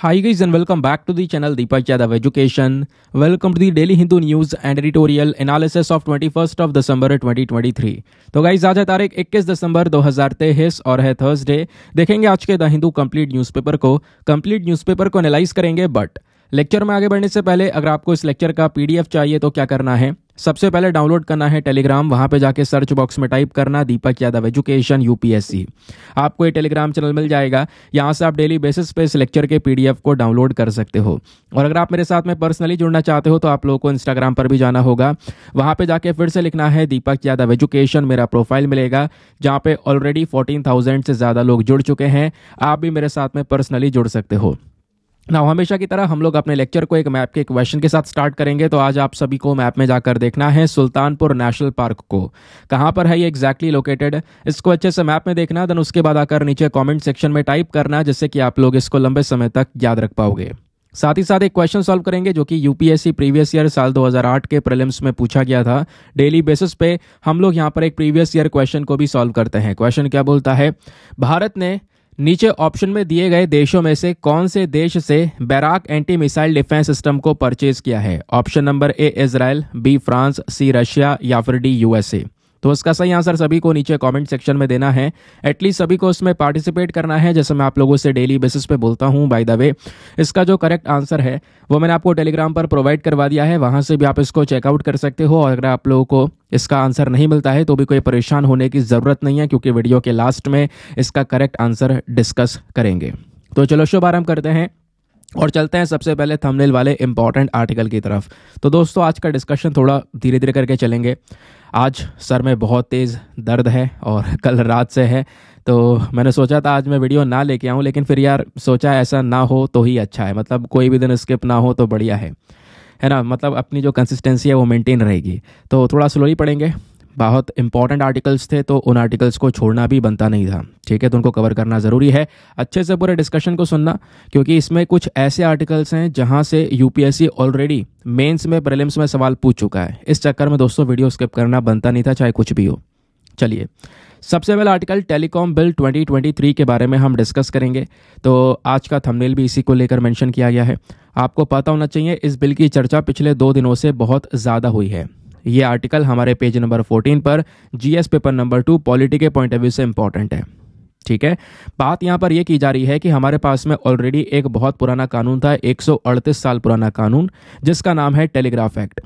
Hi guys and welcome back to the channel Deepak Yadav Education. Welcome to the daily Hindu news and editorial analysis of 21st of December 2023. तो guys आज है तारीख 21 दिसंबर 2023 और है Thursday देखेंगे आज के द हिंदू कंप्लीट न्यूज़पेपर को कंप्लीट न्यूज़पेपर को एनालाइज करेंगे बट लेक्चर में आगे बढ़ने से पहले अगर आपको इस लेक्चर का पीडीएफ चाहिए तो क्या करना है सबसे पहले डाउनलोड करना है टेलीग्राम वहाँ पे जाके सर्च बॉक्स में टाइप करना दीपक यादव एजुकेशन यूपीएससी आपको ये टेलीग्राम चैनल मिल जाएगा यहाँ से आप डेली बेसिस पे इस लेक्चर के पीडीएफ को डाउनलोड कर सकते हो और अगर आप मेरे साथ में पर्सनली जुड़ना चाहते हो तो आप लोगों को इंस्टाग्राम पर भी जाना होगा वहाँ पर जाके फिर से लिखना है दीपक यादव एजुकेशन मेरा प्रोफाइल मिलेगा जहाँ पे ऑलरेडी फोर्टीन से ज़्यादा लोग जुड़ चुके हैं आप भी मेरे साथ में पर्सनली जुड़ सकते हो ना हमेशा की तरह हम लोग अपने लेक्चर को एक मैप के क्वेश्चन के साथ स्टार्ट करेंगे तो आज आप सभी को मैप में जाकर देखना है सुल्तानपुर नेशनल पार्क को कहाँ पर है ये एग्जैक्टली लोकेटेड इसको अच्छे से मैप में देखना देन उसके बाद आकर नीचे कमेंट सेक्शन में टाइप करना जिससे कि आप लोग इसको लंबे समय तक याद रख पाओगे साथ ही साथ एक क्वेश्चन सॉल्व करेंगे जो कि यूपीएससी प्रीवियस ईयर साल 2008 के प्रीलिम्स में पूछा गया था डेली बेसिस पे हम लोग यहाँ पर एक प्रीवियस ईयर क्वेश्चन को भी सॉल्व करते हैं क्वेश्चन क्या बोलता है भारत ने नीचे ऑप्शन में दिए गए देशों में से कौन से देश से Barak anti missile defence system को परचेज किया है option number A Israel B France C Russia या फिर डी यूएसए तो उसका सही आंसर सभी को नीचे कमेंट सेक्शन में देना है एटलीस्ट सभी को उसमें पार्टिसिपेट करना है जैसे मैं आप लोगों से डेली बेसिस पे बोलता हूँ बाय द वे इसका जो करेक्ट आंसर है वो मैंने आपको टेलीग्राम पर प्रोवाइड करवा दिया है वहाँ से भी आप इसको चेकआउट कर सकते हो और अगर आप लोगों को इसका आंसर नहीं मिलता है तो भी कोई परेशान होने की ज़रूरत नहीं है क्योंकि वीडियो के लास्ट में इसका करेक्ट आंसर डिस्कस करेंगे तो चलो शुभारंभ करते हैं और चलते हैं सबसे पहले थंबनेल वाले इंपॉर्टेंट आर्टिकल की तरफ तो दोस्तों आज का डिस्कशन थोड़ा धीरे धीरे करके चलेंगे आज सर में बहुत तेज़ दर्द है और कल रात से है तो मैंने सोचा था आज मैं वीडियो ना लेके आऊँ लेकिन फिर यार सोचा ऐसा ना हो तो ही अच्छा है मतलब कोई भी दिन स्किप ना हो तो बढ़िया है है ना मतलब अपनी जो कंसिस्टेंसी है वो मेंटेन रहेगी तो थोड़ा स्लोली पढ़ेंगे बहुत इंपॉर्टेंट आर्टिकल्स थे तो उन आर्टिकल्स को छोड़ना भी बनता नहीं था ठीक है तो उनको कवर करना ज़रूरी है अच्छे से पूरे डिस्कशन को सुनना क्योंकि इसमें कुछ ऐसे आर्टिकल्स हैं जहां से यूपीएससी ऑलरेडी मेंस में प्रलिम्स में सवाल पूछ चुका है इस चक्कर में दोस्तों वीडियो स्किप करना बनता नहीं था चाहे कुछ भी हो चलिए सबसे पहला आर्टिकल टेलीकॉम बिल 2023 के बारे में हम डिस्कस करेंगे तो आज का थंबनेल भी इसी को लेकर मेंशन किया गया है आपको पता होना चाहिए इस बिल की चर्चा पिछले दो दिनों से बहुत ज़्यादा हुई है ये आर्टिकल हमारे पेज नंबर 14 पर GS paper number two polity के पॉइंट ऑफ व्यू से इंपॉर्टेंट है ठीक है बात यहाँ पर यह की जा रही है कि हमारे पास में ऑलरेडी एक बहुत पुराना कानून था 138 साल पुराना कानून जिसका नाम है टेलीग्राफ एक्ट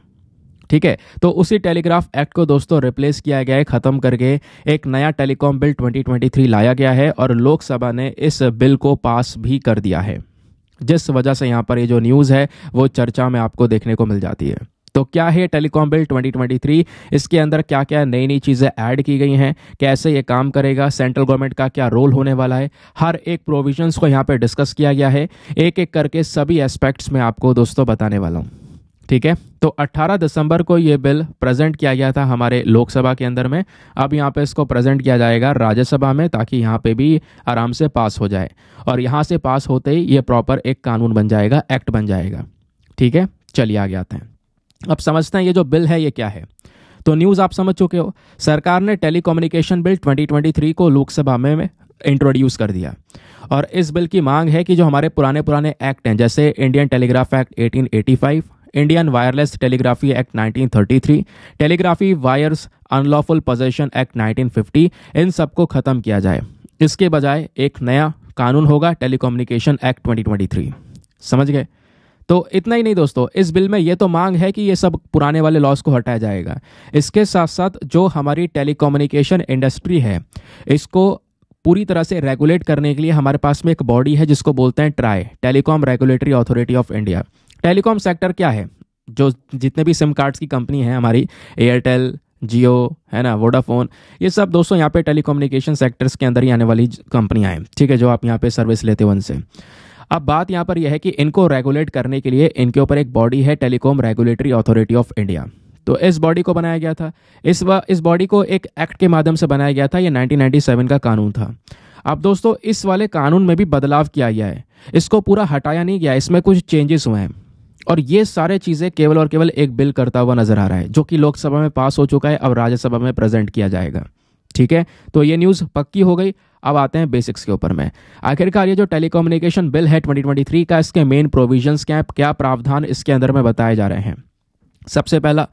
ठीक है तो उसी टेलीग्राफ एक्ट को दोस्तों रिप्लेस किया गया है ख़त्म करके एक नया टेलीकॉम बिल 2023 लाया गया है और लोकसभा ने इस बिल को पास भी कर दिया है जिस वजह से यहाँ पर ये जो न्यूज़ है वो चर्चा में आपको देखने को मिल जाती है तो क्या है टेलीकॉम बिल 2023 इसके अंदर क्या क्या नई नई चीज़ें ऐड की गई हैं कैसे ये काम करेगा सेंट्रल गवर्नमेंट का क्या रोल होने वाला है हर एक प्रोविजंस को यहाँ पर डिस्कस किया गया है एक एक करके सभी एस्पेक्ट्स में आपको दोस्तों बताने वाला हूँ ठीक है तो 18 दिसंबर को ये बिल प्रेजेंट किया गया था हमारे लोकसभा के अंदर में अब यहाँ पे इसको प्रेजेंट किया जाएगा राज्यसभा में ताकि यहाँ पे भी आराम से पास हो जाए और यहाँ से पास होते ही ये प्रॉपर एक कानून बन जाएगा एक्ट बन जाएगा ठीक है चलिए आगे आते हैं अब समझते हैं ये जो बिल है ये क्या है तो न्यूज़ आप समझ चुके हो सरकार ने टेलीकम्युनिकेशन बिल 2023 को लोकसभा में इंट्रोड्यूस कर दिया और इस बिल की मांग है कि जो हमारे पुराने पुराने एक्ट हैं जैसे Indian telegraph act 1885 Indian wireless telegraphy act 1933, telegraphy wires unlawful possession act 1950 इन सबको ख़त्म किया जाए इसके बजाय एक नया कानून होगा टेलीकम्युनिकेशन एक्ट 2023 समझ गए तो इतना ही नहीं दोस्तों इस बिल में ये तो मांग है कि ये सब पुराने वाले लॉस को हटाया जाएगा इसके साथ साथ जो हमारी टेलीकम्युनिकेशन इंडस्ट्री है इसको पूरी तरह से रेगुलेट करने के लिए हमारे पास में एक बॉडी है जिसको बोलते हैं TRAI telecom regulatory authority of India telecom sector क्या है जो जितने भी सिम कार्ड्स की कंपनी है हमारी एयरटेल जियो है ना वोडाफोन ये सब दोस्तों यहाँ पे टेलीकम्युनिकेशन सेक्टर्स के अंदर ही आने वाली कंपनियाँ हैं ठीक है जो आप यहाँ पे सर्विस लेते हो उनसे अब बात यहाँ पर यह है कि इनको रेगुलेट करने के लिए इनके ऊपर एक बॉडी है telecom regulatory authority of India तो इस बॉडी को बनाया गया था इस इस बॉडी को एक एक्ट के माध्यम से बनाया गया था यह 1997 का कानून था अब दोस्तों इस वाले कानून में भी बदलाव किया गया है इसको पूरा हटाया नहीं गया इसमें कुछ चेंजेस हुए हैं और ये सारे चीज़ें केवल और केवल एक बिल करता हुआ नजर आ रहा है जो कि लोकसभा में पास हो चुका है अब राज्यसभा में प्रेजेंट किया जाएगा ठीक है तो ये न्यूज़ पक्की हो गई अब आते हैं बेसिक्स के ऊपर में आखिरकार ये जो टेलीकम्युनिकेशन बिल है 2023 का इसके मेन प्रोविजंस क्या क्या प्रावधान इसके अंदर में बताए जा रहे हैं सबसे पहला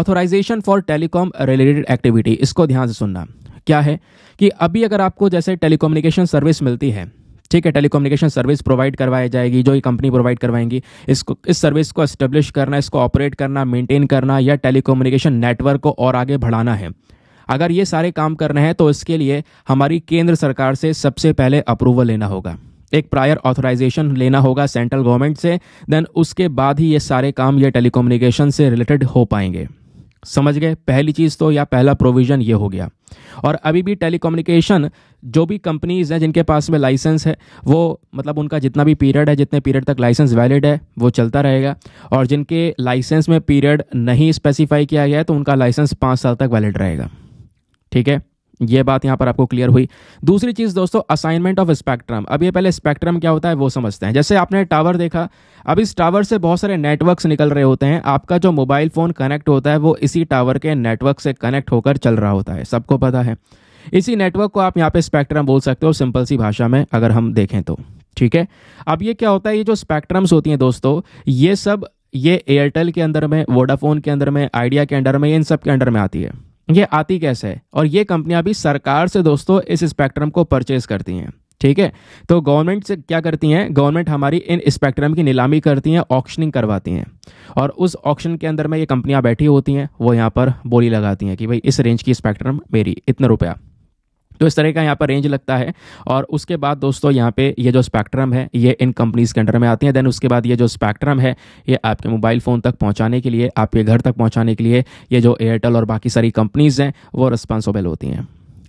authorisation for telecom related activity इसको ध्यान से सुनना क्या है कि अभी अगर आपको जैसे टेलीकम्युनिकेशन सर्विस मिलती है ठीक है टेलीकम्युनिकेशन सर्विस प्रोवाइड करवाई जाएगी जो ये कंपनी प्रोवाइड करवाएंगी इसको इस सर्विस को एस्टेब्लिश करना इसको ऑपरेट करना मेंटेन करना या टेलीकम्युनिकेशन नेटवर्क को और आगे बढ़ाना है अगर ये सारे काम करने हैं तो इसके लिए हमारी केंद्र सरकार से सबसे पहले अप्रूवल लेना होगा एक प्रायर ऑथराइजेशन लेना होगा सेंट्रल गवर्नमेंट से देन उसके बाद ही ये सारे काम ये टेलीकम्युनिकेशन से रिलेटेड हो पाएंगे समझ गए पहली चीज़ तो या पहला प्रोविज़न ये हो गया और अभी भी टेलीकम्युनिकेशन जो भी कंपनीज़ हैं जिनके पास में लाइसेंस है वो मतलब उनका जितना भी पीरियड है जितने पीरियड तक लाइसेंस वैलिड है वो चलता रहेगा और जिनके लाइसेंस में पीरियड नहीं स्पेसिफाई किया गया है तो उनका लाइसेंस पाँच साल तक वैलिड रहेगा ठीक है ये बात यहाँ पर आपको क्लियर हुई दूसरी चीज़ दोस्तों असाइनमेंट ऑफ स्पेक्ट्रम अब ये पहले स्पेक्ट्रम क्या होता है वो समझते हैं जैसे आपने टावर देखा अब इस टावर से बहुत सारे नेटवर्क्स निकल रहे होते हैं आपका जो मोबाइल फ़ोन कनेक्ट होता है वो इसी टावर के नेटवर्क से कनेक्ट होकर चल रहा होता है सबको पता है इसी नेटवर्क को आप यहाँ पर स्पेक्ट्रम बोल सकते हो सिंपल सी भाषा में अगर हम देखें तो ठीक है अब ये क्या होता है ये जो स्पेक्ट्रम्स होती हैं दोस्तों ये सब ये एयरटेल के अंदर में वोडाफोन के अंदर में आइडिया के अंडर में इन सब के अंडर में आती है ये आती कैसे है और ये कंपनियां भी सरकार से दोस्तों इस स्पेक्ट्रम को परचेज करती हैं ठीक है तो गवर्नमेंट से क्या करती हैं गवर्नमेंट हमारी इन स्पेक्ट्रम की नीलामी करती हैं ऑक्शनिंग करवाती हैं और उस ऑक्शन के अंदर में ये कंपनियां बैठी होती हैं वो यहाँ पर बोली लगाती हैं कि भाई इस रेंज की स्पेक्ट्रम मेरी इतना रुपया तो इस तरह का यहाँ पर रेंज लगता है और उसके बाद दोस्तों यहाँ पे ये जो स्पेक्ट्रम है ये इन कंपनीज के अंडर में आती हैं देन उसके बाद ये जो स्पेक्ट्रम है ये आपके मोबाइल फ़ोन तक पहुँचाने के लिए आपके घर तक पहुँचाने के लिए ये जो एयरटेल और बाकी सारी कंपनीज़ हैं वो रिस्पॉन्सिबल होती हैं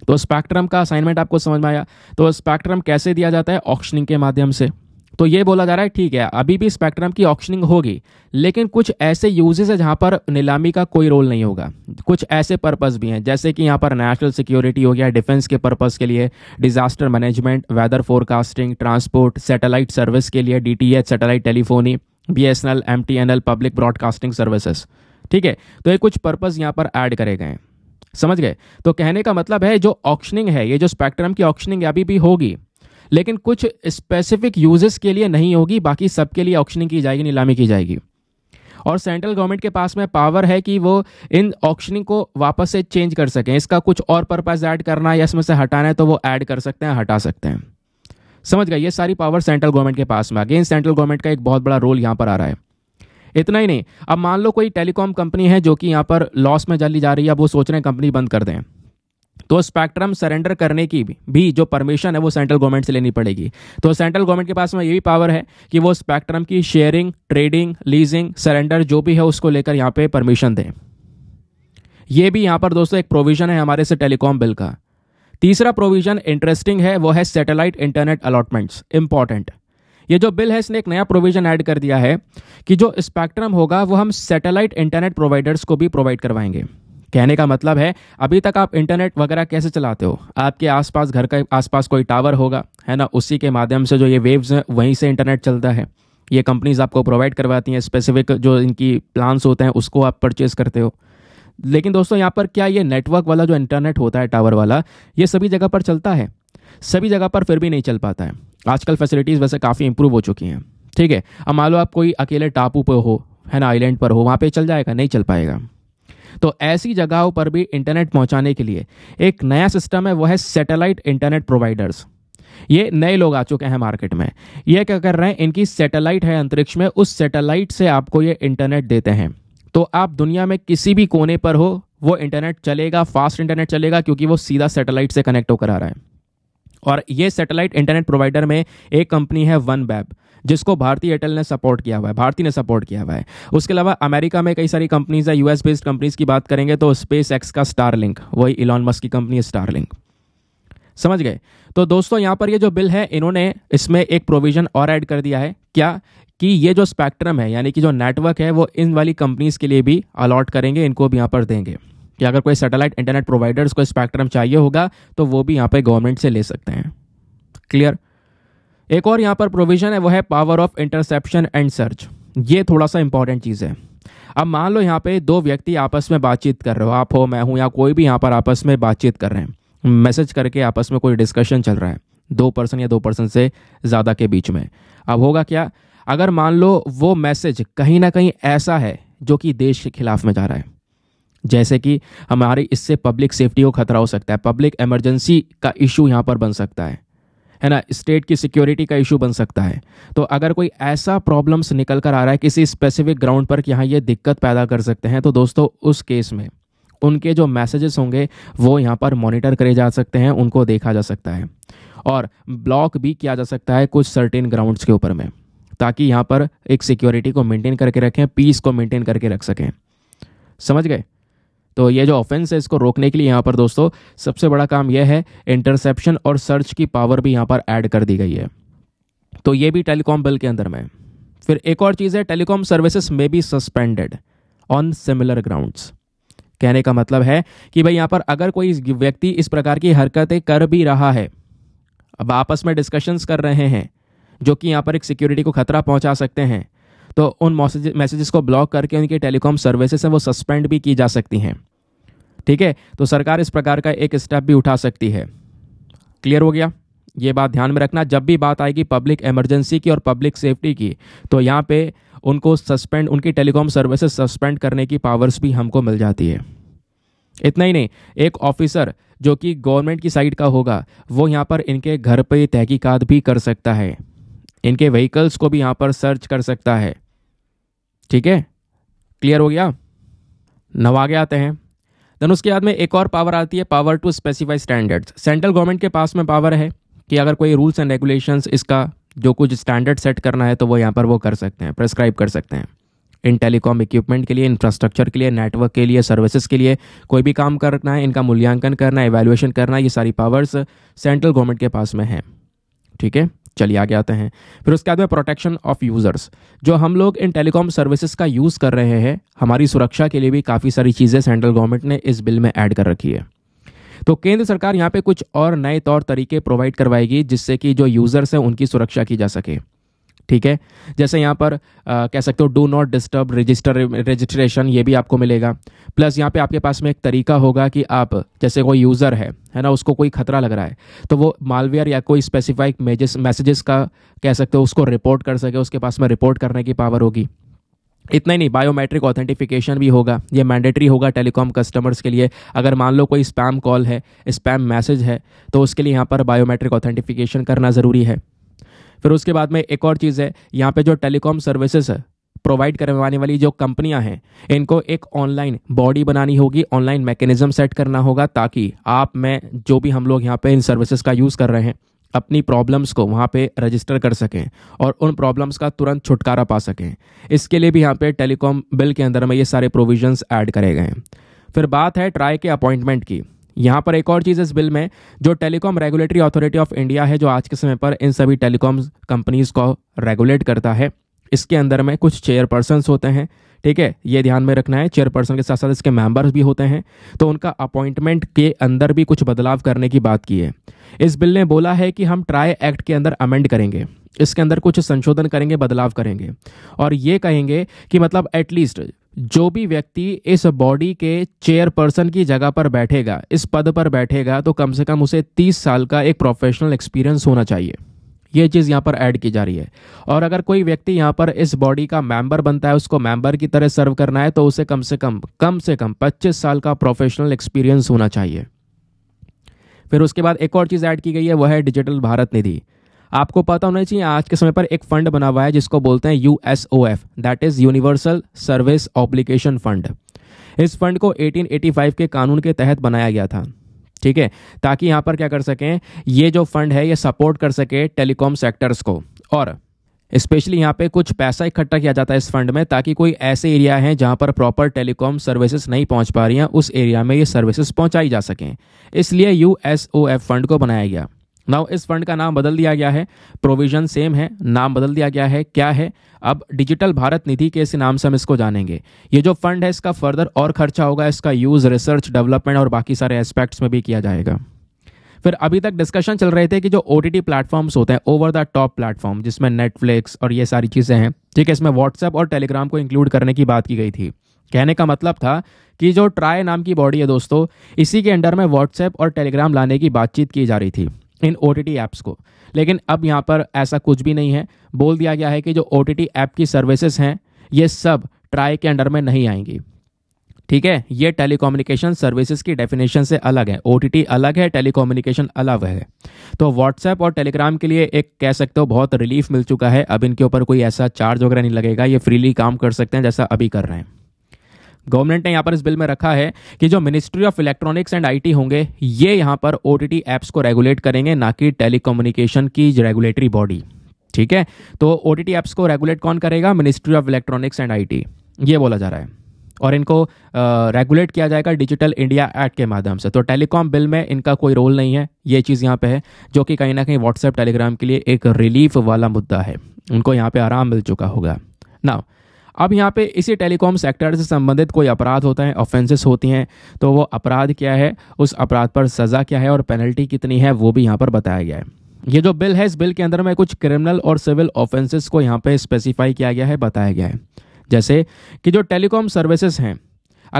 तो स्पेक्ट्रम का असाइनमेंट आपको समझ में आया तो स्पेक्ट्रम कैसे दिया जाता है ऑक्शनिंग के माध्यम से तो ये बोला जा रहा है ठीक है अभी भी स्पेक्ट्रम की ऑक्शनिंग होगी लेकिन कुछ ऐसे यूजेस है जहाँ पर नीलामी का कोई रोल नहीं होगा कुछ ऐसे पर्पस भी हैं जैसे कि यहाँ पर नेशनल सिक्योरिटी हो गया डिफेंस के पर्पस के लिए disaster management weather forecasting transport satellite service के लिए D T telephony B S N L M T N L public broadcasting services ठीक है तो ये कुछ पर्पज़ यहाँ पर ऐड करे गए समझ गए तो कहने का मतलब है जो ऑक्शनिंग है ये जो स्पेक्ट्रम की ऑक्शनिंग अभी भी होगी लेकिन कुछ स्पेसिफिक यूजेस के लिए नहीं होगी बाकी सबके लिए ऑक्शनिंग की जाएगी नीलामी की जाएगी और सेंट्रल गवर्नमेंट के पास में पावर है कि वो इन ऑक्शनिंग को वापस से चेंज कर सकें इसका कुछ और पर्पज़ ऐड करना है या इसमें से हटाना है तो वो ऐड कर सकते हैं हटा सकते हैं समझ गए ये सारी पावर सेंट्रल गवर्नमेंट के पास में अगेन सेंट्रल गवर्नमेंट का एक बहुत बड़ा रोल यहाँ पर आ रहा है इतना ही नहीं अब मान लो कोई टेलीकॉम कंपनी है जो कि यहाँ पर लॉस में जल्दी जा रही है अब वो सोच रहे हैं कंपनी बंद कर दें तो स्पेक्ट्रम सरेंडर करने की भी, जो परमिशन है वो सेंट्रल गवर्नमेंट से लेनी पड़ेगी तो सेंट्रल गवर्नमेंट के पास में ये भी पावर है कि वो स्पेक्ट्रम की शेयरिंग ट्रेडिंग लीजिंग सरेंडर जो भी है उसको लेकर यहाँ पे परमिशन दें ये भी यहाँ पर दोस्तों एक प्रोविजन है हमारे से टेलीकॉम बिल का तीसरा प्रोविजन इंटरेस्टिंग है वो है सेटेलाइट इंटरनेट अलॉटमेंट्स इंपॉर्टेंट ये जो बिल है इसने एक नया प्रोविजन ऐड कर दिया है कि जो स्पेक्ट्रम होगा वो हम सेटेलाइट इंटरनेट प्रोवाइडर्स को भी प्रोवाइड करवाएंगे कहने का मतलब है अभी तक आप इंटरनेट वगैरह कैसे चलाते हो आपके आसपास घर के आसपास कोई टावर होगा है ना उसी के माध्यम से जो ये वेव्स हैं वहीं से इंटरनेट चलता है ये कंपनीज आपको प्रोवाइड करवाती हैं स्पेसिफिक जो इनकी प्लान्स होते हैं उसको आप परचेज़ करते हो लेकिन दोस्तों यहाँ पर क्या ये नेटवर्क वाला जो इंटरनेट होता है टावर वाला ये सभी जगह पर चलता है सभी जगह पर फिर भी नहीं चल पाता है आजकल फैसिलिटीज़ वैसे काफ़ी इंप्रूव हो चुकी हैं ठीक है अब मान लो आप कोई अकेले टापू पर हो है ना आइलैंड पर हो वहाँ पे चल जाएगा नहीं चल पाएगा तो ऐसी जगहों पर भी इंटरनेट पहुंचाने के लिए एक नया सिस्टम है वो है सैटेलाइट इंटरनेट प्रोवाइडर्स ये नए लोग आ चुके हैं मार्केट में ये क्या कर रहे हैं इनकी सैटेलाइट है अंतरिक्ष में उस सैटेलाइट से आपको ये इंटरनेट देते हैं तो आप दुनिया में किसी भी कोने पर हो वो इंटरनेट चलेगा फास्ट इंटरनेट चलेगा क्योंकि वो सीधा सैटेलाइट से कनेक्ट होकर आ रहा है और ये सैटेलाइट इंटरनेट प्रोवाइडर में एक कंपनी है वन बैब जिसको भारतीय एयरटेल ने सपोर्ट किया हुआ है भारती ने सपोर्ट किया हुआ है उसके अलावा अमेरिका में कई सारी कंपनीज है यूएस बेस्ड कंपनीज की बात करेंगे तो स्पेस एक्स का स्टार वही इलॉन मस्क की कंपनी है लिंक समझ गए तो दोस्तों यहाँ पर ये जो बिल है इन्होंने इसमें एक प्रोविजन और ऐड कर दिया है क्या कि ये जो स्पेक्ट्रम है यानी कि जो नेटवर्क है वो इन वाली कंपनीज के लिए भी अलॉट करेंगे इनको भी यहाँ पर देंगे कि अगर कोई सैटेलाइट इंटरनेट प्रोवाइडर्स को स्पेक्ट्रम चाहिए होगा तो वो भी यहाँ पर गवर्नमेंट से ले सकते हैं क्लियर एक और यहाँ पर प्रोविजन है वो है power of interception and search ये थोड़ा सा इंपॉर्टेंट चीज़ है अब मान लो यहाँ पे दो व्यक्ति आपस में बातचीत कर रहे हो आप हो मैं हूँ या कोई भी यहाँ पर आपस में बातचीत कर रहे हैं मैसेज करके आपस में कोई डिस्कशन चल रहा है दो पर्सन या दो पर्सन से ज़्यादा के बीच में अब होगा क्या अगर मान लो वो मैसेज कहीं ना कहीं ऐसा है जो कि देश के खिलाफ में जा रहा है जैसे कि हमारी इससे पब्लिक सेफ्टी को खतरा हो सकता है पब्लिक इमरजेंसी का इशू यहाँ पर बन सकता है है ना स्टेट की सिक्योरिटी का इशू बन सकता है तो अगर कोई ऐसा प्रॉब्लम्स निकल कर आ रहा है किसी स्पेसिफिक ग्राउंड पर कि हाँ ये दिक्कत पैदा कर सकते हैं तो दोस्तों उस केस में उनके जो मैसेजेस होंगे वो यहाँ पर मॉनिटर करे जा सकते हैं उनको देखा जा सकता है और ब्लॉक भी किया जा सकता है कुछ सर्टेन ग्राउंड्स के ऊपर में ताकि यहाँ पर एक सिक्योरिटी को मेंटेन करके रखें पीस को मेंटेन करके रख सकें समझ गए तो ये जो ऑफेंस है इसको रोकने के लिए यहाँ पर दोस्तों सबसे बड़ा काम यह है इंटरसेप्शन और सर्च की पावर भी यहाँ पर ऐड कर दी गई है तो ये भी टेलीकॉम बिल के अंदर में फिर एक और चीज़ है telecom services may be suspended on similar grounds कहने का मतलब है कि भाई यहाँ पर अगर कोई व्यक्ति इस प्रकार की हरकतें कर भी रहा है अब आपस में डिस्कशंस कर रहे हैं जो कि यहाँ पर एक सिक्योरिटी को खतरा पहुँचा सकते हैं तो उन मैसेजेस को ब्लॉक करके उनकी टेलीकॉम सर्विसेज हैं वो सस्पेंड भी की जा सकती हैं ठीक है तो सरकार इस प्रकार का एक स्टेप भी उठा सकती है क्लियर हो गया ये बात ध्यान में रखना जब भी बात आएगी पब्लिक इमरजेंसी की और पब्लिक सेफ्टी की तो यहाँ पे उनको सस्पेंड उनकी टेलीकॉम सर्विसेज सस्पेंड करने की पावर्स भी हमको मिल जाती है इतना ही नहीं एक ऑफिसर जो कि गवर्नमेंट की साइड का होगा वो यहाँ पर इनके घर पर तहकीकात भी कर सकता है इनके व्हीकल्स को भी यहाँ पर सर्च कर सकता है ठीक है क्लियर हो गया नवागे आते हैं देन उसके बाद में एक और पावर आती है power to specify standards central government के पास में पावर है कि अगर कोई रूल्स एंड रेगुलेशंस इसका जो कुछ स्टैंडर्ड सेट करना है तो वो यहाँ पर वो कर सकते हैं प्रेस्क्राइब कर सकते हैं इन टेलीकॉम इक्विपमेंट के लिए इंफ्रास्ट्रक्चर के लिए नेटवर्क के लिए सर्विसेज के लिए कोई भी काम करना है इनका मूल्यांकन करना है एवेल्युएशन करना ये सारी पावर्स सेंट्रल गवर्नमेंट के पास में है ठीक है चलिए आगे आते हैं फिर उसके बाद में प्रोटेक्शन ऑफ यूज़र्स जो हम लोग इन टेलीकॉम सर्विसेज का यूज़ कर रहे हैं हमारी सुरक्षा के लिए भी काफ़ी सारी चीज़ें सेंट्रल गवर्नमेंट ने इस बिल में ऐड कर रखी है तो केंद्र सरकार यहाँ पे कुछ और नए तौर तरीके प्रोवाइड करवाएगी जिससे कि जो यूज़र्स हैं उनकी सुरक्षा की जा सके ठीक है जैसे यहाँ पर आ, कह सकते हो do not disturb register registration ये भी आपको मिलेगा प्लस यहाँ पे आपके पास में एक तरीका होगा कि आप जैसे कोई यूज़र है है ना उसको कोई खतरा लग रहा है तो वो मालवेयर या कोई स्पेसिफाइक मेजेस मैसेजेस का कह सकते हो उसको रिपोर्ट कर सके उसके पास में रिपोर्ट करने की पावर होगी इतना ही नहीं बायोमेट्रिक ऑथेंटिफिकेशन भी होगा ये मैंडेटरी होगा टेलीकॉम कस्टमर्स के लिए अगर मान लो कोई स्पैम कॉल है स्पैम मैसेज है तो उसके लिए यहाँ पर बायोमेट्रिक ऑथेंटिफिकेशन करना ज़रूरी है फिर उसके बाद में एक और चीज़ है यहाँ पे जो टेलीकॉम सर्विसेज है प्रोवाइड करवाने वाली जो कंपनियां हैं इनको एक ऑनलाइन बॉडी बनानी होगी ऑनलाइन मैकेनिज्म सेट करना होगा ताकि आप मैं जो भी हम लोग यहाँ पे इन सर्विसेज का यूज़ कर रहे हैं अपनी प्रॉब्लम्स को वहाँ पे रजिस्टर कर सकें और उन प्रॉब्लम्स का तुरंत छुटकारा पा सकें इसके लिए भी यहाँ पे टेलीकॉम बिल के अंदर में ये सारे प्रोविजन्स ऐड करे गए हैं फिर बात है ट्राई के अपॉइंटमेंट की यहाँ पर एक और चीज़ इस बिल में जो telecom regulatory authority of India है जो आज के समय पर इन सभी टेलीकॉम कंपनीज़ को रेगुलेट करता है इसके अंदर में कुछ चेयरपर्सनस होते हैं ठीक है ये ध्यान में रखना है चेयरपर्सन के साथ साथ इसके मेंबर्स भी होते हैं तो उनका अपॉइंटमेंट के अंदर भी कुछ बदलाव करने की बात की है इस बिल ने बोला है कि हम ट्राई एक्ट के अंदर अमेंड करेंगे इसके अंदर कुछ संशोधन करेंगे बदलाव करेंगे और ये कहेंगे कि मतलब एटलीस्ट जो भी व्यक्ति इस बॉडी के चेयरपर्सन की जगह पर बैठेगा इस पद पर बैठेगा तो कम से कम उसे तीस साल का एक प्रोफेशनल एक्सपीरियंस होना चाहिए ये चीज़ यहाँ पर ऐड की जा रही है और अगर कोई व्यक्ति यहाँ पर इस बॉडी का मेंबर बनता है उसको मेंबर की तरह सर्व करना है तो उसे कम से कम कम से कम 25 साल का प्रोफेशनल एक्सपीरियंस होना चाहिए फिर उसके बाद एक और चीज़ ऐड की गई है वह है डिजिटल भारत निधि आपको पता होना चाहिए आज के समय पर एक फंड बना हुआ है जिसको बोलते हैं U S O F that is universal service obligation fund इस फंड को 1885 के कानून के तहत बनाया गया था ठीक है ताकि यहाँ पर क्या कर सकें ये जो फंड है ये सपोर्ट कर सके टेलीकॉम सेक्टर्स को और स्पेशली यहाँ पे कुछ पैसा इकट्ठा किया जाता है इस फंड में ताकि कोई ऐसे एरिया हैं जहाँ पर प्रॉपर टेलीकॉम सर्विसेज नहीं पहुँच पा रही हैं उस एरिया में ये सर्विसेज पहुँचाई जा सकें इसलिए यू फंड को बनाया गया नाउ इस फंड का नाम बदल दिया गया है प्रोविजन सेम है नाम बदल दिया गया है क्या है अब डिजिटल भारत निधि के इस नाम से हम इसको जानेंगे ये जो फंड है इसका फर्दर और खर्चा होगा इसका यूज रिसर्च डेवलपमेंट और बाकी सारे एस्पेक्ट्स में भी किया जाएगा फिर अभी तक डिस्कशन चल रहे थे कि जो ओ टी प्लेटफॉर्म्स होते हैं ओवर द टॉप प्लेटफॉर्म जिसमें नेटफ्लिक्स और ये सारी चीज़ें हैं ठीक है इसमें व्हाट्सएप और टेलीग्राम को इंक्लूड करने की बात की गई थी कहने का मतलब था कि जो ट्राई नाम की बॉडी है दोस्तों इसी के अंडर में व्हाट्सएप और टेलीग्राम लाने की बातचीत की जा रही थी इन ओ टी ऐप्स को लेकिन अब यहाँ पर ऐसा कुछ भी नहीं है बोल दिया गया है कि जो ओ टी ऐप की सर्विसेज हैं ये सब ट्राई के अंडर में नहीं आएंगी ठीक है ये टेलीकम्युनिकेशन सर्विसेज की डेफिनेशन से अलग है ओ अलग है टेलीकम्युनिकेशन अलग है तो व्हाट्सएप और टेलीग्राम के लिए एक कह सकते हो बहुत रिलीफ मिल चुका है अब इनके ऊपर कोई ऐसा चार्ज वगैरह नहीं लगेगा ये फ्रीली काम कर सकते हैं जैसा अभी कर रहे हैं गवर्नमेंट ने यहाँ पर इस बिल में रखा है कि जो ministry of electronics and IT होंगे ये यहाँ पर ओ टी एप्स को रेगुलेट करेंगे ना कि टेलीकम्युनिकेशन की रेगुलेटरी बॉडी ठीक है तो ओ टी एप्स को रेगुलेट कौन करेगा ministry of electronics and I ये बोला जा रहा है और इनको रेगुलेट किया जाएगा डिजिटल इंडिया एक्ट के माध्यम से तो टेलीकॉम बिल में इनका कोई रोल नहीं है ये चीज़ यहाँ पे है जो कि कहीं ना कहीं व्हाट्सएप टेलीग्राम के लिए एक रिलीफ वाला मुद्दा है उनको यहाँ पे आराम मिल चुका होगा ना अब यहाँ पे इसी टेलीकॉम सेक्टर से संबंधित कोई अपराध होता है ऑफेंसेस होती हैं तो वो अपराध क्या है उस अपराध पर सज़ा क्या है और पेनल्टी कितनी है वो भी यहाँ पर बताया गया है ये जो बिल है इस बिल के अंदर में कुछ क्रिमिनल और सिविल ऑफेंसेस को यहाँ पे स्पेसिफाई किया गया है बताया गया है जैसे कि जो टेलीकॉम सर्विसेज हैं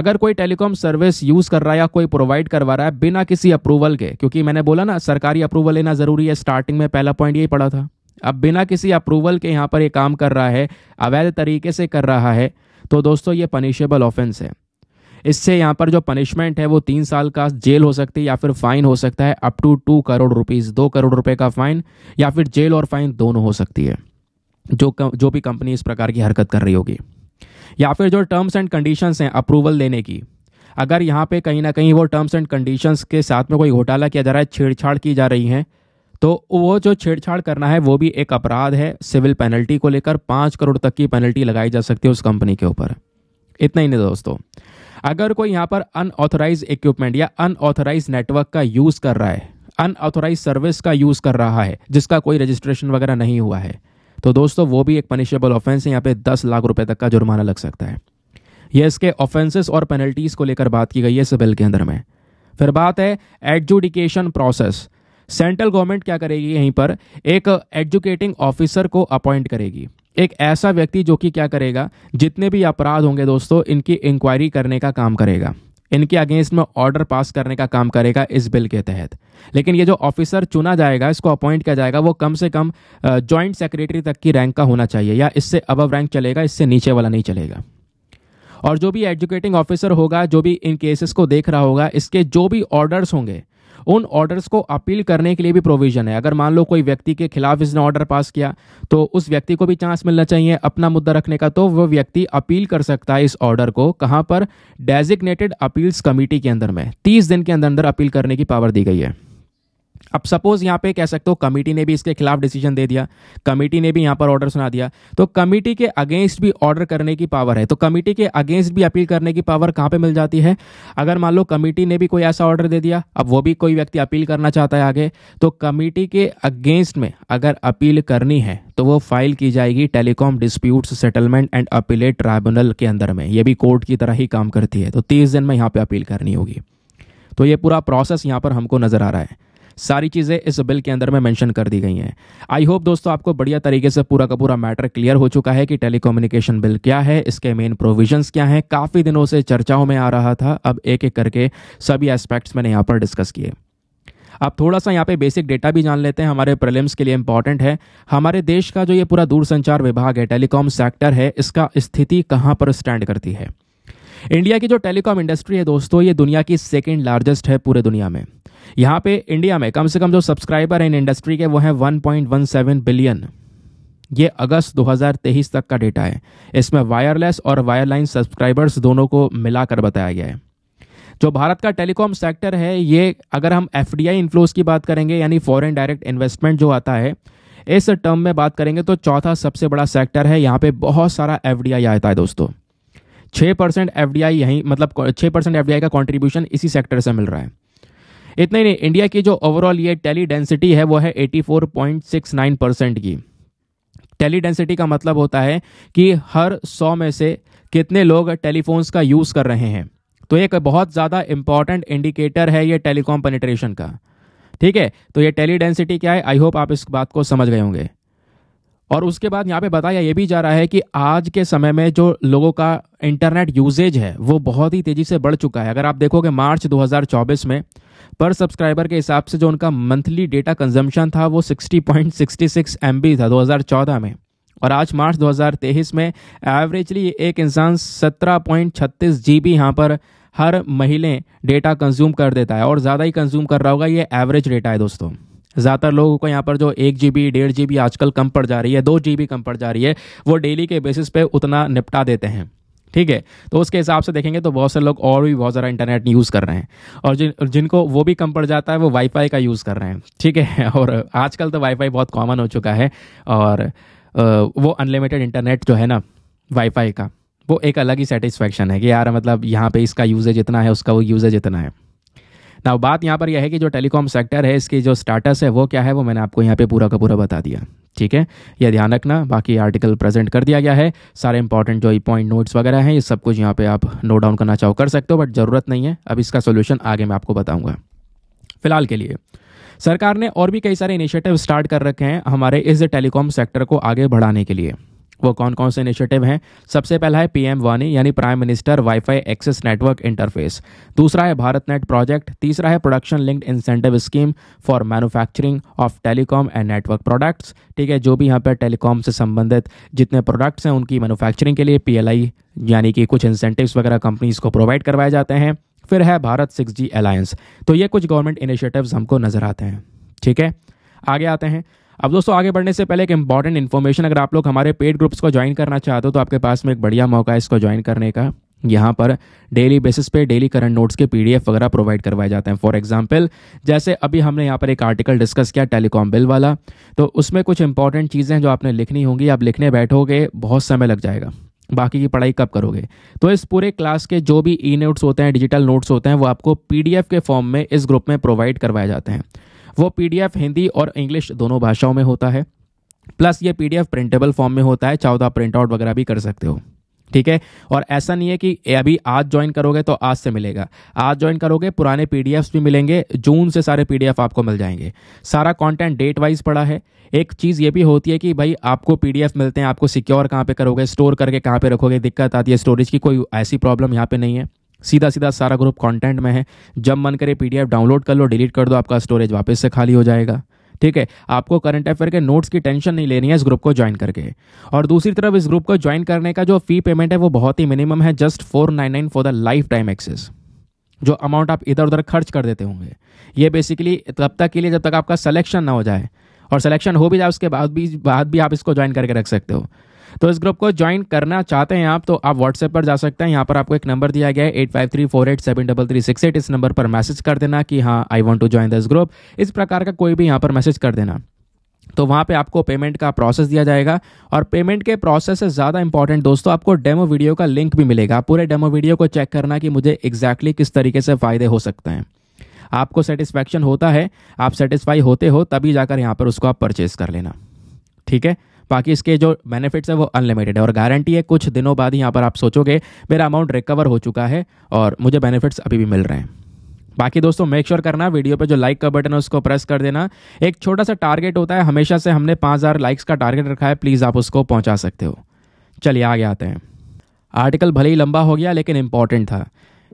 अगर कोई टेलीकॉम सर्विस यूज़ कर रहा है या कोई प्रोवाइड करवा रहा है बिना किसी अप्रूवल के क्योंकि मैंने बोला ना सरकारी अप्रूवल लेना ज़रूरी है स्टार्टिंग में पहला पॉइंट यही पड़ा था अब बिना किसी अप्रूवल के यहाँ पर ये काम कर रहा है अवैध तरीके से कर रहा है तो दोस्तों ये पनिशेबल ऑफेंस है इससे यहाँ पर जो पनिशमेंट है वो तीन साल का जेल हो सकती है या फिर फाइन हो सकता है up to two crore rupees दो करोड़ रुपए का फाइन या फिर जेल और फाइन दोनों हो सकती है जो जो भी कंपनी इस प्रकार की हरकत कर रही होगी या फिर जो टर्म्स एंड कंडीशंस हैं अप्रूवल देने की अगर यहाँ पे कहीं ना कहीं वो टर्म्स एंड कंडीशंस के साथ में कोई घोटाला किया जा रहा है छेड़छाड़ की जा रही है तो वो जो छेड़छाड़ करना है वो भी एक अपराध है सिविल पेनल्टी को लेकर पाँच करोड़ तक की पेनल्टी लगाई जा सकती है उस कंपनी के ऊपर इतना ही नहीं दोस्तों अगर कोई यहाँ पर अनऑथोराइज इक्विपमेंट या अनऑथोराइज नेटवर्क का यूज़ कर रहा है अनऑथोराइज सर्विस का यूज़ कर रहा है जिसका कोई रजिस्ट्रेशन वगैरह नहीं हुआ है तो दोस्तों वो भी एक पनिशेबल ऑफेंस है यहाँ पे दस लाख रुपए तक का जुर्माना लग सकता है यह इसके ऑफेंसेस और पेनल्टीज को लेकर बात की गई है इस बिल के अंदर में फिर बात है एडजुडिकेशन प्रोसेस सेंट्रल गवर्नमेंट क्या करेगी यहीं पर एक एजुकेटिंग ऑफिसर को अपॉइंट करेगी एक ऐसा व्यक्ति जो कि क्या करेगा जितने भी अपराध होंगे दोस्तों इनकी इंक्वायरी करने का काम करेगा इनके अगेंस्ट में ऑर्डर पास करने का काम करेगा इस बिल के तहत लेकिन ये जो ऑफिसर चुना जाएगा इसको अपॉइंट किया जाएगा वो कम से कम जॉइंट सेक्रेटरी तक की रैंक का होना चाहिए या इससे अबव रैंक चलेगा इससे नीचे वाला नहीं चलेगा और जो भी एजुकेटिंग ऑफिसर होगा जो भी इन केसेस को देख रहा होगा इसके जो भी ऑर्डर्स होंगे उन ऑर्डर्स को अपील करने के लिए भी प्रोविजन है अगर मान लो कोई व्यक्ति के खिलाफ इसने ऑर्डर पास किया तो उस व्यक्ति को भी चांस मिलना चाहिए अपना मुद्दा रखने का तो वह व्यक्ति अपील कर सकता है इस ऑर्डर को कहाँ पर डेजिग्नेटेड अपील्स कमेटी के अंदर में तीस दिन के अंदर अंदर अपील करने की पावर दी गई है अब सपोज यहाँ पे कह सकते हो कमेटी ने भी इसके खिलाफ डिसीजन दे दिया कमेटी ने भी यहाँ पर ऑर्डर सुना दिया तो कमेटी के अगेंस्ट भी ऑर्डर करने की पावर है तो कमेटी के अगेंस्ट भी अपील करने की पावर कहाँ पे मिल जाती है अगर मान लो कमेटी ने भी कोई ऐसा ऑर्डर दे दिया अब वो भी कोई व्यक्ति अपील करना चाहता है आगे तो कमेटी के अगेंस्ट में अगर अपील करनी है तो वो फाइल की जाएगी telecom dispute settlement and appellate tribunal के अंदर में ये भी कोर्ट की तरह ही काम करती है तो तीस दिन में यहाँ पर अपील करनी होगी तो ये पूरा प्रोसेस यहाँ पर हमको नजर आ रहा है सारी चीज़ें इस बिल के अंदर में मेंशन कर दी गई हैं आई होप दोस्तों आपको बढ़िया तरीके से पूरा का पूरा मैटर क्लियर हो चुका है कि टेली बिल क्या है इसके मेन प्रोविजंस क्या हैं काफ़ी दिनों से चर्चाओं में आ रहा था अब एक एक करके सभी एस्पेक्ट्स मैंने यहाँ पर डिस्कस किए आप थोड़ा सा यहाँ पे बेसिक डेटा भी जान लेते हैं हमारे प्रलिम्स के लिए इंपॉर्टेंट है हमारे देश का जो ये पूरा दूरसंचार विभाग है टेलीकॉम सेक्टर है इसका स्थिति कहाँ पर स्टैंड करती है इंडिया की जो टेलीकॉम इंडस्ट्री है दोस्तों ये दुनिया की सेकेंड लार्जेस्ट है पूरे दुनिया में यहाँ पे इंडिया में कम से कम जो सब्सक्राइबर हैं इन इंडस्ट्री के वो हैं one one point seven billion ये अगस्त 2023 तक का डेटा है इसमें वायरलेस और वायरलाइन सब्सक्राइबर्स दोनों को मिलाकर बताया गया है जो भारत का टेलीकॉम सेक्टर है ये अगर हम एफ डी की बात करेंगे यानी फॉरेन डायरेक्ट इन्वेस्टमेंट जो आता है इस टर्म में बात करेंगे तो चौथा सबसे बड़ा सेक्टर है यहाँ पे बहुत सारा एफ डी आता है दोस्तों छः परसेंट एफ यहीं मतलब छः परसेंट एफ का कॉन्ट्रीब्यूशन इसी सेक्टर से मिल रहा है इतना ही नहीं इंडिया की जो ओवरऑल ये टेली डेंसिटी है वो है eighty four point six nine percent की टेली डेंसिटी का मतलब होता है कि हर सौ में से कितने लोग टेलीफोन्स का यूज़ कर रहे हैं तो एक बहुत ज़्यादा इंपॉर्टेंट इंडिकेटर है ये टेलीकॉम पेनिट्रेशन का ठीक है तो ये टेली डेंसिटी क्या है आई होप आप इस बात को समझ गए होंगे और उसके बाद यहाँ पे बताया ये भी जा रहा है कि आज के समय में जो लोगों का इंटरनेट यूजेज है वो बहुत ही तेज़ी से बढ़ चुका है अगर आप देखोगे मार्च 2024 में पर सब्सक्राइबर के हिसाब से जो उनका मंथली डेटा कंजम्पशन था वो 60.66 पॉइंट था 2014 में और आज मार्च 2023 में एवरेजली एक इंसान 17.36 पॉइंट छत्तीस जी बी यहाँ पर हर महीने डेटा कंज्यूम कर देता है और ज़्यादा ही कंज्यूम कर रहा होगा ये एवरेज डेटा है दोस्तों ज़्यादातर लोगों को यहाँ पर जो एक जी बी डेढ़ जी बी आजकल कम पड़ जा रही है दो जी बी कम पड़ जा रही है वो डेली के बेसिस पे उतना निपटा देते हैं ठीक है तो उसके हिसाब से देखेंगे तो बहुत से लोग और भी बहुत ज़्यादा इंटरनेट यूज़ कर रहे हैं और जिन जिनको वो भी कम पड़ जाता है वो वाईफाई का यूज़ कर रहे हैं ठीक है और आजकल तो वाईफाई बहुत कॉमन हो चुका है और वो अनलिमिटेड इंटरनेट जो है ना वाईफाई का वो एक अलग ही सेटिस्फेक्शन है कि यार मतलब यहाँ पे इसका यूजेज इतना है उसका वो यूजेज इतना है ना बात यहाँ पर यह है कि जो टेलीकॉम सेक्टर है इसकी जो स्टाटस है वो क्या है वो मैंने आपको यहाँ पे पूरा का पूरा बता दिया ठीक है यह ध्यान रखना बाकी आर्टिकल प्रेजेंट कर दिया गया है सारे इंपॉर्टेंट जो पॉइंट नोट्स वगैरह हैं ये सब कुछ यहाँ पे आप नोट डाउन करना चाहो कर सकते हो बट ज़रूरत नहीं है अब इसका सोल्यूशन आगे मैं आपको बताऊँगा फिलहाल के लिए सरकार ने और भी कई सारे इनिशिएटिव स्टार्ट कर रखे हैं हमारे इस टेलीकॉम सेक्टर को आगे बढ़ाने के लिए वो कौन कौन से इनिशिएटिव हैं सबसे पहला है पीएम वानी यानी prime minister wifi access network interface दूसरा है भारत नेट प्रोजेक्ट तीसरा है production linked incentive scheme for manufacturing of telecom and network products ठीक है जो भी यहाँ पर टेलीकॉम से संबंधित जितने प्रोडक्ट्स हैं उनकी मैनुफैक्चरिंग के लिए पी यानी कि कुछ इंसेंटिवस वगैरह कंपनीज को प्रोवाइड करवाए जाते हैं फिर है भारत सिक्स जी अलायंस तो ये कुछ गवर्नमेंट इनिशियेटिव हमको नज़र आते हैं ठीक है आगे आते हैं अब दोस्तों आगे बढ़ने से पहले एक इंपॉर्टेंट इन्फॉर्मेशन अगर आप लोग हमारे पेड ग्रुप्स को ज्वाइन करना चाहते हो तो आपके पास में एक बढ़िया मौका है इसको ज्वाइन करने का यहाँ पर डेली बेसिस पे डेली करंट नोट्स के पीडीएफ वगैरह प्रोवाइड करवाए जाते हैं फॉर एग्जांपल जैसे अभी हमने यहाँ पर एक आर्टिकल डिस्कस किया टेलीकॉम बिल वाला तो उसमें कुछ इंपॉर्टेंट चीज़ें जो आपने लिखनी होंगी आप लिखने बैठोगे बहुत समय लग जाएगा बाकी की पढ़ाई कब करोगे तो इस पूरे क्लास के जो भी ई नोट्स होते हैं डिजिटल नोट्स होते हैं वो आपको पी के फॉर्म में इस ग्रुप में प्रोवाइड करवाए जाते हैं वो पीडीएफ हिंदी और इंग्लिश दोनों भाषाओं में होता है प्लस ये पीडीएफ प्रिंटेबल फॉर्म में होता है तो आप प्रिंट आउट वगैरह भी कर सकते हो ठीक है और ऐसा नहीं है कि अभी आज ज्वाइन करोगे तो आज से मिलेगा आज ज्वाइन करोगे पुराने पीडीएफ्स भी मिलेंगे जून से सारे पीडीएफ आपको मिल जाएंगे सारा कंटेंट डेट वाइज पड़ा है एक चीज़ ये भी होती है कि भाई आपको पीडीएफ मिलते हैं आपको सिक्योर कहाँ पे करोगे स्टोर करके कहाँ पे रखोगे दिक्कत आती है स्टोरेज की कोई ऐसी प्रॉब्लम यहाँ पे नहीं है सीधा सीधा सारा ग्रुप कंटेंट में है जब मन करे पीडीएफ डाउनलोड कर लो डिलीट कर दो आपका स्टोरेज वापस से खाली हो जाएगा ठीक है आपको करंट अफेयर के नोट्स की टेंशन नहीं लेनी है इस ग्रुप को ज्वाइन करके और दूसरी तरफ इस ग्रुप को ज्वाइन करने का जो फी पेमेंट है वो बहुत ही मिनिमम है just four nine nine for the lifetime access जो अमाउंट आप इधर उधर खर्च कर देते होंगे ये बेसिकली तब तक के लिए जब तक आपका सलेक्शन ना हो जाए और सिलेक्शन हो भी जाए उसके बाद भी बाद भी आप इसको ज्वाइन करके रख सकते हो तो इस ग्रुप को ज्वाइन करना चाहते हैं आप तो आप व्हाट्सएप पर जा सकते हैं यहाँ पर आपको एक नंबर दिया गया है eight five three four eight seven double three six eight इस नंबर पर मैसेज कर देना कि हाँ I want to join this group इस प्रकार का कोई भी यहाँ पर मैसेज कर देना तो वहाँ पे आपको पेमेंट का प्रोसेस दिया जाएगा और पेमेंट के प्रोसेस से ज़्यादा इंपॉर्टेंट दोस्तों आपको डेमो वीडियो का लिंक भी मिलेगा पूरे डेमो वीडियो को चेक करना कि मुझे एग्जैक्टली exactly किस तरीके से फ़ायदे हो सकते हैं आपको सेटिस्फैक्शन होता है आप सेटिस्फाई होते हो तभी जाकर यहाँ पर उसको आप परचेज कर लेना ठीक है बाकी इसके जो बेनिफिट्स है वो अनलिमिटेड है और गारंटी है कुछ दिनों बाद यहाँ पर आप सोचोगे मेरा अमाउंट रिकवर हो चुका है और मुझे बेनिफिट्स अभी भी मिल रहे हैं बाकी दोस्तों मेक श्योर sure करना वीडियो पे जो लाइक का बटन है उसको प्रेस कर देना एक छोटा सा टारगेट होता है हमेशा से हमने 5000 लाइक्स का टारगेट रखा है प्लीज़ आप उसको पहुंचा सकते हो चलिए आगे आते हैं आर्टिकल भले ही लंबा हो गया लेकिन इंपॉर्टेंट था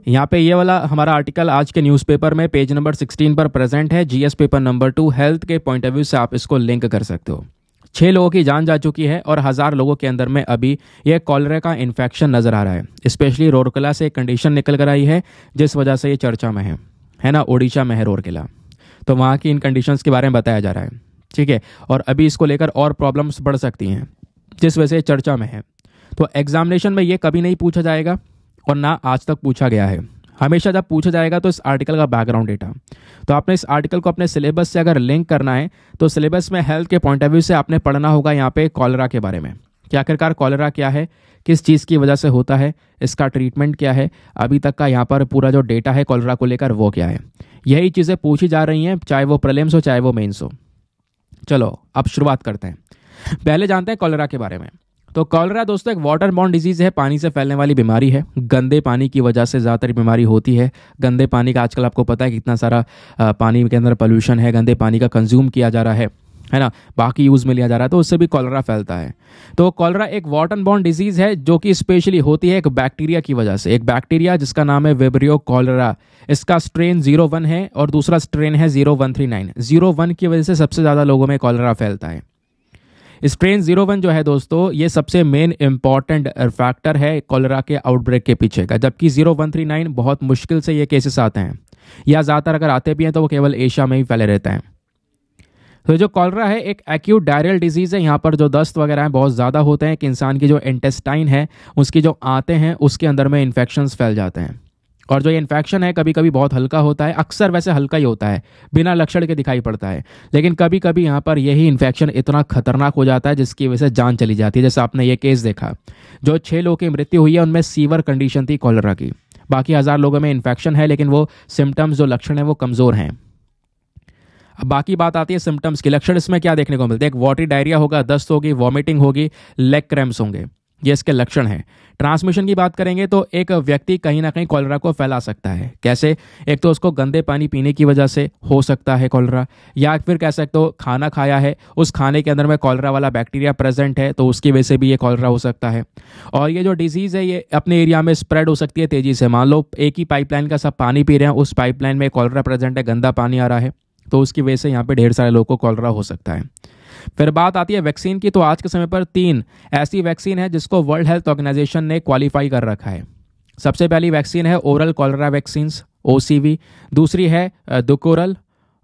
यहाँ पे ये वाला हमारा आर्टिकल आज के न्यूज़पेपर में पेज नंबर 16 पर प्रेजेंट है GS paper number two health के पॉइंट ऑफ व्यू से आप इसको लिंक कर सकते हो छः लोगों की जान जा चुकी है और हज़ार लोगों के अंदर में अभी यह कॉलरा का इन्फेक्शन नज़र आ रहा है स्पेशली रोरकला से कंडीशन निकल कर आई है जिस वजह से ये चर्चा में है है ना ओडिशा में है रोरकला तो वहाँ की इन कंडीशंस के बारे में बताया जा रहा है ठीक है और अभी इसको लेकर और प्रॉब्लम्स बढ़ सकती हैं जिस वजह से चर्चा में है तो एग्जामिनेशन में ये कभी नहीं पूछा जाएगा और ना आज तक पूछा गया है हमेशा जब पूछा जाएगा तो इस आर्टिकल का बैकग्राउंड डेटा तो आपने इस आर्टिकल को अपने सिलेबस से अगर लिंक करना है तो सिलेबस में हेल्थ के पॉइंट ऑफ व्यू से आपने पढ़ना होगा यहाँ पे कॉलरा के बारे में कि आखिरकार कॉलरा क्या है किस चीज़ की वजह से होता है इसका ट्रीटमेंट क्या है अभी तक का यहाँ पर पूरा जो डेटा है कॉलरा को लेकर वो क्या है यही चीज़ें पूछी जा रही हैं चाहे वो प्रलेम्स हो चाहे वो मेन्स हो चलो अब शुरुआत करते हैं पहले जानते हैं कॉलरा के बारे में तो कॉलरा दोस्तों एक वाटर बॉन्ड डिजीज़ है पानी से फैलने वाली बीमारी है गंदे पानी की वजह से ज़्यादातर बीमारी होती है गंदे पानी का आजकल आपको पता है कितना सारा पानी के अंदर पोल्यूशन है गंदे पानी का कंज्यूम किया जा रहा है है ना बाकी यूज़ में लिया जा रहा है तो उससे भी कॉलरा फैलता है तो कॉलरा एक वाटर बॉन्ड डिजीज़ है जो कि स्पेशली होती है एक बैक्टीरिया की वजह से एक बैक्टीरिया जिसका नाम है वेबरियो कॉलरा इसका स्ट्रेन जीरो वन है और दूसरा स्ट्रेन है zero one three nine zero one की वजह से सबसे ज़्यादा लोगों में कॉलरा फैलता है स्ट्रेन जीरो वन जो है दोस्तों ये सबसे मेन इंपॉर्टेंट फैक्टर है कॉलरा के आउटब्रेक के पीछे का जबकि जीरो वन थ्री नाइन बहुत मुश्किल से ये केसेस आते हैं या ज़्यादातर अगर आते भी हैं तो वो केवल एशिया में ही फैले रहते हैं तो जो कॉलरा है एक एक्यूट डायरियल डिजीज़ है यहाँ पर जो दस्त वगैरह हैं बहुत ज़्यादा होते हैं कि इंसान की जो इंटेस्टाइन है उसकी जो आते हैं उसके अंदर में इन्फेक्शंस फैल जाते हैं और जो ये इन्फेक्शन है कभी कभी बहुत हल्का होता है अक्सर वैसे हल्का ही होता है बिना लक्षण के दिखाई पड़ता है लेकिन कभी कभी यहाँ पर यही इन्फेक्शन इतना खतरनाक हो जाता है जिसकी वजह से जान चली जाती है जैसे आपने ये केस देखा जो छः लोगों की मृत्यु हुई है उनमें सीवर कंडीशन थी कॉलरा की बाकी हज़ार लोगों में इन्फेक्शन है लेकिन वो सिम्टम्स जो लक्षण हैं वो कमज़ोर हैं अब बाकी बात आती है सिम्टम्स की लक्षण इसमें क्या देखने को मिलते हैं एक वॉटरी डायरिया होगा दस्त होगी वॉमिटिंग होगी लेग क्रैम्प्स होंगे ये इसके लक्षण हैं ट्रांसमिशन की बात करेंगे तो एक व्यक्ति कहीं ना कहीं कॉलरा को फैला सकता है कैसे एक तो उसको गंदे पानी पीने की वजह से हो सकता है कॉलरा या फिर कह सकते हो खाना खाया है उस खाने के अंदर में कॉलरा वाला बैक्टीरिया प्रेजेंट है तो उसकी वजह से भी ये कॉलरा हो सकता है और ये जो डिजीज़ है ये अपने एरिया में स्प्रेड हो सकती है तेज़ी से मान लो एक ही पाइपलाइन का सब पानी पी रहे हैं उस पाइपलाइन में कॉलरा प्रेजेंट है गंदा पानी आ रहा है तो उसकी वजह से यहाँ पर ढेर सारे लोगों को कॉलरा हो सकता है फिर बात आती है वैक्सीन की तो आज के समय पर तीन ऐसी वैक्सीन है जिसको वर्ल्ड हेल्थ ऑर्गेनाइजेशन ने क्वालिफाई कर रखा है सबसे पहली वैक्सीन है ओरल कॉलरा वैक्सीन ओ दूसरी है दुकोरल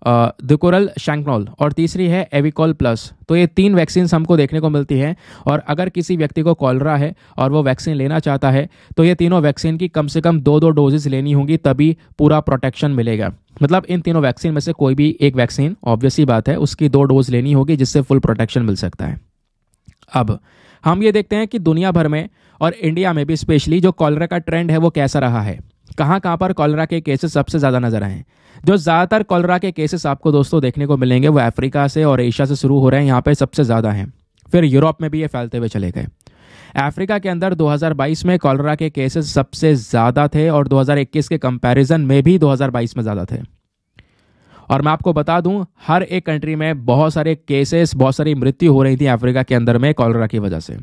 दुकोरल शैंकनॉल और तीसरी है एविकॉल प्लस तो ये तीन वैक्सीन हमको देखने को मिलती हैं और अगर किसी व्यक्ति को कॉलरा है और वो वैक्सीन लेना चाहता है तो ये तीनों वैक्सीन की कम से कम दो दो डोजेज लेनी होंगी तभी पूरा प्रोटेक्शन मिलेगा मतलब इन तीनों वैक्सीन में से कोई भी एक वैक्सीन ऑब्वियसली बात है उसकी दो डोज लेनी होगी जिससे फुल प्रोटेक्शन मिल सकता है अब हम ये देखते हैं कि दुनिया भर में और इंडिया में भी स्पेशली जो कॉलरा का ट्रेंड है वो कैसा रहा है कहाँ कहाँ पर कॉलरा के केसेस सबसे ज़्यादा नज़र आए जो ज़्यादातर कॉलरा के केसेस आपको दोस्तों देखने को मिलेंगे वो अफ्रीका से और एशिया से शुरू हो रहे हैं यहाँ पर सबसे ज़्यादा हैं फिर यूरोप में भी ये फैलते हुए चले गए अफ्रीका के अंदर 2022 में कॉलरा के केसेस सबसे ज़्यादा थे और 2021 के कंपैरिजन में भी 2022 में ज़्यादा थे और मैं आपको बता दूं हर एक कंट्री में बहुत सारे केसेस बहुत सारी मृत्यु हो रही थी अफ्रीका के अंदर में कॉलरा की वजह से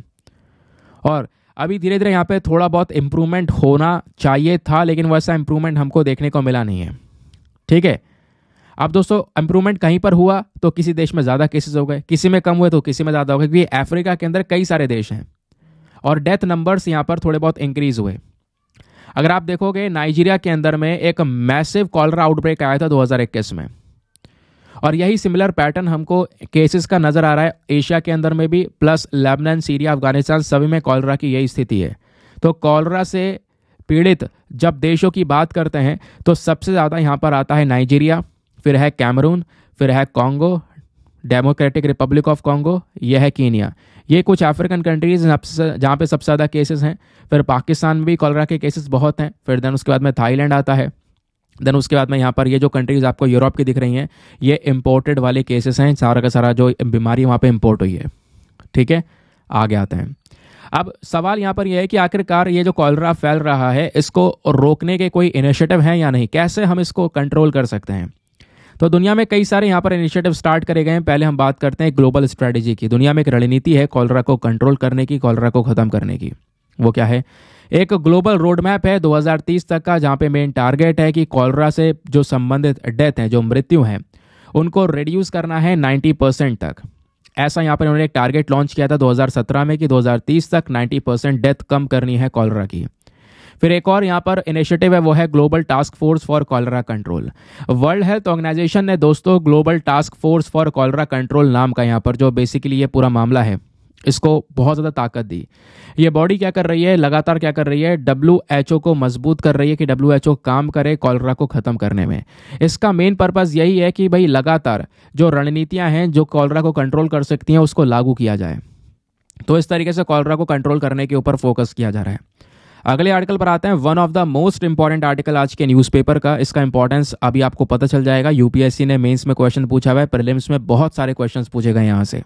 और अभी धीरे धीरे यहाँ पे थोड़ा बहुत इम्प्रूवमेंट होना चाहिए था लेकिन वैसा इम्प्रूवमेंट हमको देखने को मिला नहीं है ठीक है अब दोस्तों इम्प्रूवमेंट कहीं पर हुआ तो किसी देश में ज़्यादा केसेस हो गए किसी में कम हुए तो किसी में ज़्यादा हो गए क्योंकि अफ्रीका के अंदर कई सारे देश हैं और डेथ नंबर्स यहाँ पर थोड़े बहुत इंक्रीज हुए अगर आप देखोगे नाइजीरिया के अंदर में एक मैसिव कॉलरा आउटब्रेक आया था दो में और यही सिमिलर पैटर्न हमको केसेस का नज़र आ रहा है एशिया के अंदर में भी प्लस लेबनान सीरिया अफगानिस्तान सभी में कॉलरा की यही स्थिति है तो कॉलरा से पीड़ित जब देशों की बात करते हैं तो सबसे ज़्यादा यहाँ पर आता है नाइजीरिया फिर है कैमरून फिर है Congo Democratic Republic of Congo यह है कीनिया ये कुछ अफ्रीकन कंट्रीज़ जहाँ पे सबसे ज़्यादा केसेस हैं फिर पाकिस्तान भी कॉलरा के केसेस बहुत हैं फिर देन उसके बाद में थाईलैंड आता है देन उसके बाद में यहाँ पर ये जो कंट्रीज़ आपको यूरोप की दिख रही हैं ये इम्पोर्टेड वाले केसेस हैं सारा का सारा जो बीमारी वहाँ पे इम्पोर्ट हुई है ठीक है आगे आते हैं अब सवाल यहाँ पर यह है कि आखिरकार ये जो कॉलरा फैल रहा है इसको रोकने के कोई इनिशिएटिव हैं या नहीं कैसे हम इसको कंट्रोल कर सकते हैं तो दुनिया में कई सारे यहाँ पर इनिशिएटिव स्टार्ट करे गए हैं पहले हम बात करते हैं ग्लोबल स्ट्रैटेजी की दुनिया में एक रणनीति है कॉलरा को कंट्रोल करने की कॉलरा को ख़त्म करने की वो क्या है एक ग्लोबल रोड मैप है 2030 तक का जहाँ पे मेन टारगेट है कि कॉलरा से जो संबंधित डेथ हैं जो मृत्यु हैं उनको रिड्यूस करना है 90 परसेंट तक ऐसा यहाँ पर उन्होंने एक टारगेट लॉन्च किया था 2017 में कि 2030 तक 90 परसेंट डेथ कम करनी है कॉलरा की फिर एक और यहाँ पर इनिशिएटिव है वो है global task force for cholera control world health organisation ने दोस्तों global task force for cholera control नाम का यहाँ पर जो बेसिकली ये पूरा मामला है इसको बहुत ज़्यादा ताकत दी ये बॉडी क्या कर रही है लगातार क्या कर रही है डब्ल्यू एच ओ को मजबूत कर रही है कि डब्ल्यू एच ओ काम करे कॉलरा को ख़त्म करने में इसका मेन पर्पज़ यही है कि भाई लगातार जो रणनीतियाँ हैं जो कॉलरा को कंट्रोल कर सकती हैं उसको लागू किया जाए तो इस तरीके से कॉलरा को कंट्रोल करने के ऊपर फोकस किया जा रहा है अगले आर्टिकल पर आते हैं one of the most important article आज के न्यूज़पेपर का इसका इंपॉर्टेंस अभी आपको पता चल जाएगा यूपीएससी ने मेंस में क्वेश्चन पूछा हुआ है प्रीलिम्स में बहुत सारे क्वेश्चंस पूछे गए यहाँ से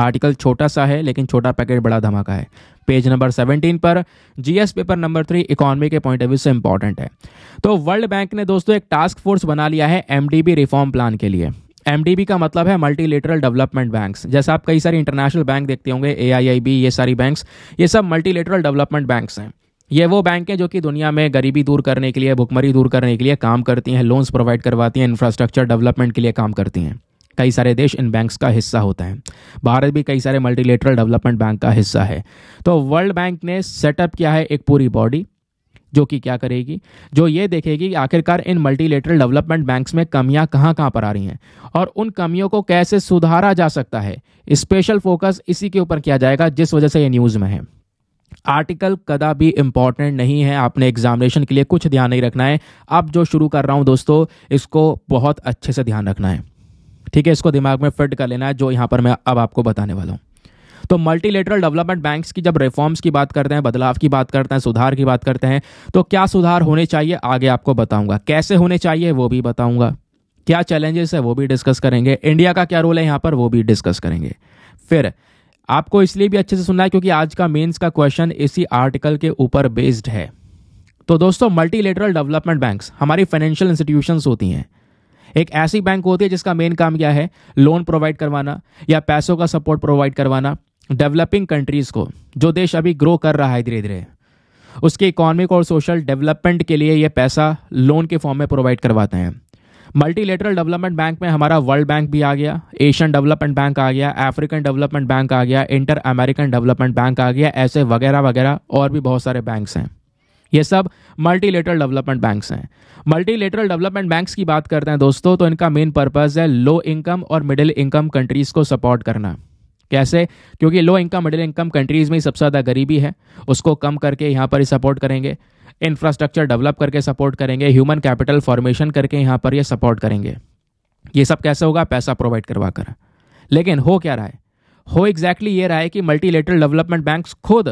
आर्टिकल छोटा सा है लेकिन छोटा पैकेट बड़ा धमाका है पेज नंबर 17 पर GS paper number three economy के पॉइंट ऑफ व्यू से इंपॉर्टेंट है तो वर्ल्ड बैंक ने दोस्तों एक टास्क फोर्स बना लिया है एमडीबी रिफॉर्म प्लान के लिए एमडीबी का मतलब है मल्टीलेटरल डेवलपमेंट बैंक्स जैसे आप कई सारी इंटरनेशनल बैंक देखते होंगे ए ये सारी बैंक्स ये सब मल्टीलेटरल डेवलपमेंट बैंक्स हैं ये वो बैंक हैं जो कि दुनिया में गरीबी दूर करने के लिए भुखमरी दूर करने के लिए काम करती हैं लोन्स प्रोवाइड करवाती हैं इंफ्रास्ट्रक्चर डेवलपमेंट के लिए काम करती हैं कई सारे देश इन बैंक्स का हिस्सा होते हैं भारत भी कई सारे मल्टीलेटरल डेवलपमेंट बैंक का हिस्सा है तो वर्ल्ड बैंक ने सेटअप किया है एक पूरी बॉडी जो कि क्या करेगी जो ये देखेगी कि आखिरकार इन मल्टीलेटरल डेवलपमेंट बैंक्स में कमियां कहां कहां पर आ रही हैं और उन कमियों को कैसे सुधारा जा सकता है स्पेशल फोकस इसी के ऊपर किया जाएगा जिस वजह से ये न्यूज़ में है आर्टिकल कदा भी इम्पॉर्टेंट नहीं है आपने एग्जामिनेशन के लिए कुछ ध्यान नहीं रखना है अब जो शुरू कर रहा हूँ दोस्तों इसको बहुत अच्छे से ध्यान रखना है ठीक है इसको दिमाग में फिट कर लेना है जो यहाँ पर मैं अब आपको बताने वाला हूँ तो मल्टीलेटरल डेवलपमेंट बैंक्स की जब रिफॉर्म्स की बात करते हैं बदलाव की बात करते हैं सुधार की बात करते हैं तो क्या सुधार होने चाहिए आगे आपको बताऊंगा कैसे होने चाहिए वो भी बताऊंगा क्या चैलेंजेस है वो भी डिस्कस करेंगे इंडिया का क्या रोल है यहाँ पर वो भी डिस्कस करेंगे फिर आपको इसलिए भी अच्छे से सुनना है क्योंकि आज का मेन्स का क्वेश्चन इसी आर्टिकल के ऊपर बेस्ड है तो दोस्तों मल्टीलेटरल डेवलपमेंट बैंक्स हमारी फाइनेंशियल इंस्टीट्यूशंस होती हैं एक ऐसी बैंक होती है जिसका मेन काम क्या है लोन प्रोवाइड करवाना या पैसों का सपोर्ट प्रोवाइड करवाना डेवलपिंग कंट्रीज़ को जो देश अभी ग्रो कर रहा है धीरे धीरे उसके इकोनॉमिक और सोशल डेवलपमेंट के लिए यह पैसा लोन के फॉर्म में प्रोवाइड करवाते हैं मल्टीलेटरल डेवलपमेंट बैंक में हमारा वर्ल्ड बैंक भी आ गया एशियन डेवलपमेंट बैंक आ गया अफ्रीकन डेवलपमेंट बैंक आ गया इंटर अमेरिकन डेवलपमेंट बैंक आ गया ऐसे वगैरह वगैरह और भी बहुत सारे बैंक्स हैं ये सब मल्टीलेटरल डेवलपमेंट बैंक्स हैं मल्टीलेटरल डेवलपमेंट बैंक्स की बात करते हैं दोस्तों तो इनका मेन पर्पज़ है लो इनकम और मिडिल इनकम कंट्रीज़ को सपोर्ट करना कैसे क्योंकि low income middle income countries में ही सबसे ज़्यादा गरीबी है उसको कम करके यहाँ पर ही सपोर्ट करेंगे इंफ्रास्ट्रक्चर डेवलप करके सपोर्ट करेंगे ह्यूमन कैपिटल फॉर्मेशन करके यहाँ पर ये सपोर्ट करेंगे ये सब कैसे होगा पैसा प्रोवाइड करवा कर लेकिन हो क्या रहा है हो एग्जैक्टली exactly ये रहा है कि मल्टीलेटरल डेवलपमेंट बैंक्स खुद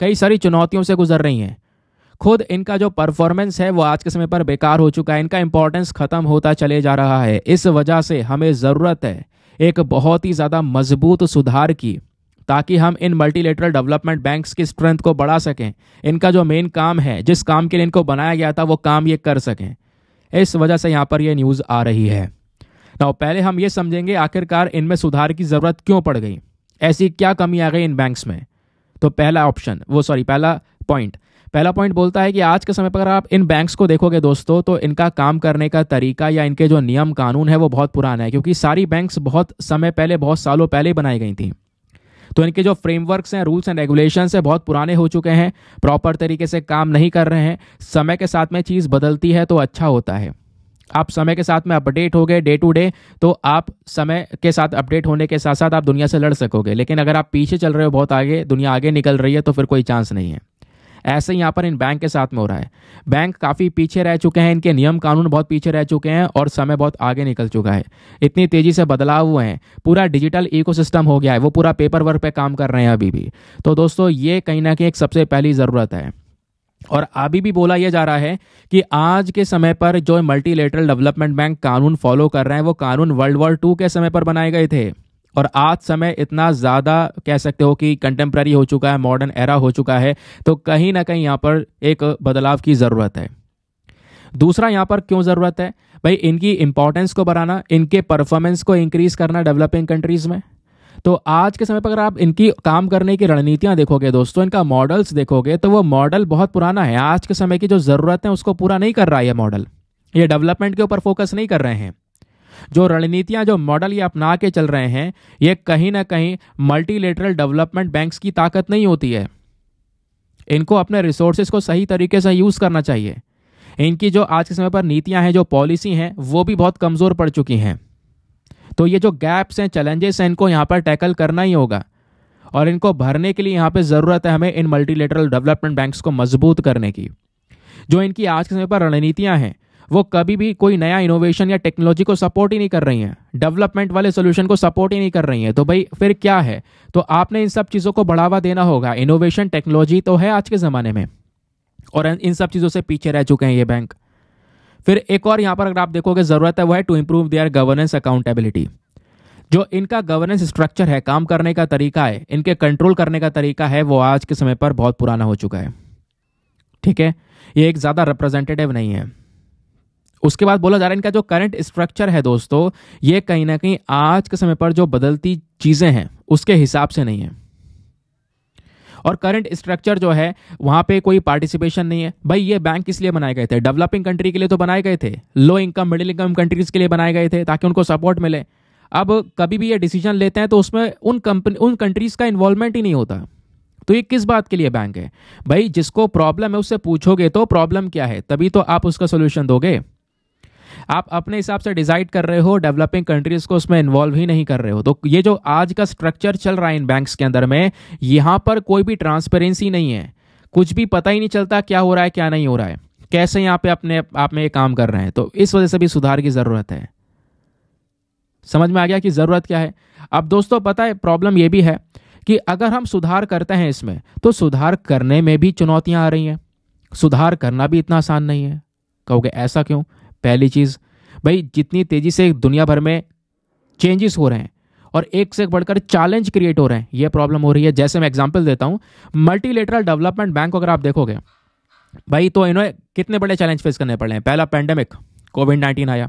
कई सारी चुनौतियों से गुजर रही हैं खुद इनका जो परफॉर्मेंस है वो आज के समय पर बेकार हो चुका है इनका इंपॉर्टेंस खत्म होता चले जा रहा है इस वजह से हमें ज़रूरत है एक बहुत ही ज़्यादा मजबूत सुधार की ताकि हम इन मल्टीलेटरल डेवलपमेंट बैंक्स की स्ट्रेंथ को बढ़ा सकें इनका जो मेन काम है जिस काम के लिए इनको बनाया गया था वो काम ये कर सकें इस वजह से यहाँ पर यह न्यूज़ आ रही है ना पहले हम ये समझेंगे आखिरकार इनमें सुधार की ज़रूरत क्यों पड़ गई ऐसी क्या कमी आ गई इन बैंक्स में तो पहला ऑप्शन वो सॉरी पहला पॉइंट पहला पॉइंट बोलता है कि आज के समय पर अगर आप इन बैंक्स को देखोगे दोस्तों तो इनका काम करने का तरीका या इनके जो नियम कानून है वो बहुत पुराना है क्योंकि सारी बैंक्स बहुत समय पहले बहुत सालों पहले ही बनाई गई थी तो इनके जो फ्रेमवर्क्स हैं रूल्स एंड रेगुलेशंस हैं बहुत पुराने हो चुके हैं प्रॉपर तरीके से काम नहीं कर रहे हैं समय के साथ में चीज़ बदलती है तो अच्छा होता है आप समय के साथ में अपडेट हो गए डे टू डे तो आप समय के साथ अपडेट होने के साथ साथ आप दुनिया से लड़ सकोगे लेकिन अगर आप पीछे चल रहे हो बहुत आगे दुनिया आगे निकल रही है तो फिर कोई चांस नहीं है ऐसे ही यहाँ पर इन बैंक के साथ में हो रहा है बैंक काफ़ी पीछे रह चुके हैं इनके नियम कानून बहुत पीछे रह चुके हैं और समय बहुत आगे निकल चुका है इतनी तेज़ी से बदलाव हुए हैं पूरा डिजिटल इको हो गया है वो पूरा पेपर वर्क पर काम कर रहे हैं अभी भी तो दोस्तों ये कहीं ना कहीं एक सबसे पहली ज़रूरत है और अभी भी बोला यह जा रहा है कि आज के समय पर जो मल्टीलेटरल डेवलपमेंट बैंक कानून फॉलो कर रहे हैं वो कानून वर्ल्ड वॉर टू के समय पर बनाए गए थे और आज समय इतना ज़्यादा कह सकते हो कि कंटेम्प्रेरी हो चुका है मॉडर्न एरा हो चुका है तो कहीं ना कहीं यहाँ पर एक बदलाव की ज़रूरत है दूसरा यहाँ पर क्यों ज़रूरत है भाई इनकी इंपॉर्टेंस को बढ़ाना इनके परफॉर्मेंस को इंक्रीज़ करना डेवलपिंग कंट्रीज़ में तो आज के समय पर अगर आप इनकी काम करने की रणनीतियां देखोगे दोस्तों इनका मॉडल्स देखोगे तो वो मॉडल बहुत पुराना है आज के समय की जो ज़रूरत है उसको पूरा नहीं कर रहा है ये मॉडल ये डेवलपमेंट के ऊपर फोकस नहीं कर रहे हैं जो रणनीतियां जो मॉडल ये अपना के चल रहे हैं ये कहीं ना कहीं मल्टीलेटरल डेवलपमेंट बैंक्स की ताकत नहीं होती है इनको अपने रिसोर्सेज को सही तरीके से यूज़ करना चाहिए इनकी जो आज के समय पर नीतियां हैं जो पॉलिसी हैं वो भी बहुत कमज़ोर पड़ चुकी हैं तो ये जो गैप्स हैं चैलेंजेस हैं इनको यहाँ पर टैकल करना ही होगा और इनको भरने के लिए यहाँ पे ज़रूरत है हमें इन मल्टीलेटरल डेवलपमेंट बैंक्स को मजबूत करने की जो इनकी आज के समय पर रणनीतियाँ हैं वो कभी भी कोई नया इनोवेशन या टेक्नोलॉजी को सपोर्ट ही नहीं कर रही हैं डेवलपमेंट वाले सोल्यूशन को सपोर्ट ही नहीं कर रही हैं तो भाई फिर क्या है तो आपने इन सब चीज़ों को बढ़ावा देना होगा इनोवेशन टेक्नोलॉजी तो है आज के ज़माने में और इन सब चीज़ों से पीछे रह चुके हैं ये बैंक फिर एक और यहाँ पर अगर आप देखोगे ज़रूरत है वो है to improve their governance accountability जो इनका गवर्नेंस स्ट्रक्चर है काम करने का तरीका है इनके कंट्रोल करने का तरीका है वो आज के समय पर बहुत पुराना हो चुका है ठीक है ये एक ज़्यादा रिप्रेजेंटेटिव नहीं है उसके बाद बोला जा रहा है इनका जो करंट स्ट्रक्चर है दोस्तों ये कहीं ना कहीं आज के समय पर जो बदलती चीज़ें हैं उसके हिसाब से नहीं है और करंट स्ट्रक्चर जो है वहां पे कोई पार्टिसिपेशन नहीं है भाई ये बैंक किस लिए बनाए गए थे डेवलपिंग कंट्री के लिए तो बनाए गए थे low income middle income countries के लिए बनाए गए थे ताकि उनको सपोर्ट मिले अब कभी भी ये डिसीजन लेते हैं तो उसमें उन कंपनी उन कंट्रीज़ का इन्वॉल्वमेंट ही नहीं होता तो ये किस बात के लिए बैंक है भाई जिसको प्रॉब्लम है उससे पूछोगे तो प्रॉब्लम क्या है तभी तो आप उसका सोल्यूशन दोगे आप अपने हिसाब से डिसाइड कर रहे हो डेवलपिंग कंट्रीज को उसमें इन्वॉल्व ही नहीं कर रहे हो तो ये जो आज का स्ट्रक्चर चल रहा है इन बैंक्स के अंदर में यहाँ पर कोई भी ट्रांसपेरेंसी नहीं है कुछ भी पता ही नहीं चलता क्या हो रहा है क्या नहीं हो रहा है कैसे यहाँ पे अपने आप में ये काम कर रहे हैं तो इस वजह से भी सुधार की ज़रूरत है समझ में आ गया कि ज़रूरत क्या है अब दोस्तों पता है प्रॉब्लम ये भी है कि अगर हम सुधार करते हैं इसमें तो सुधार करने में भी चुनौतियां आ रही हैं सुधार करना भी इतना आसान नहीं है कहोगे ऐसा क्यों पहली चीज़ भाई जितनी तेज़ी से दुनिया भर में चेंजेस हो रहे हैं और एक से एक बढ़कर चैलेंज क्रिएट हो रहे हैं ये प्रॉब्लम हो रही है जैसे मैं एग्जांपल देता हूँ मल्टीलेटरल डेवलपमेंट बैंक अगर आप देखोगे भाई तो इन्होंने कितने बड़े चैलेंज फेस करने पड़े हैं पहला पैंडेमिक कोविड नाइन्टीन आया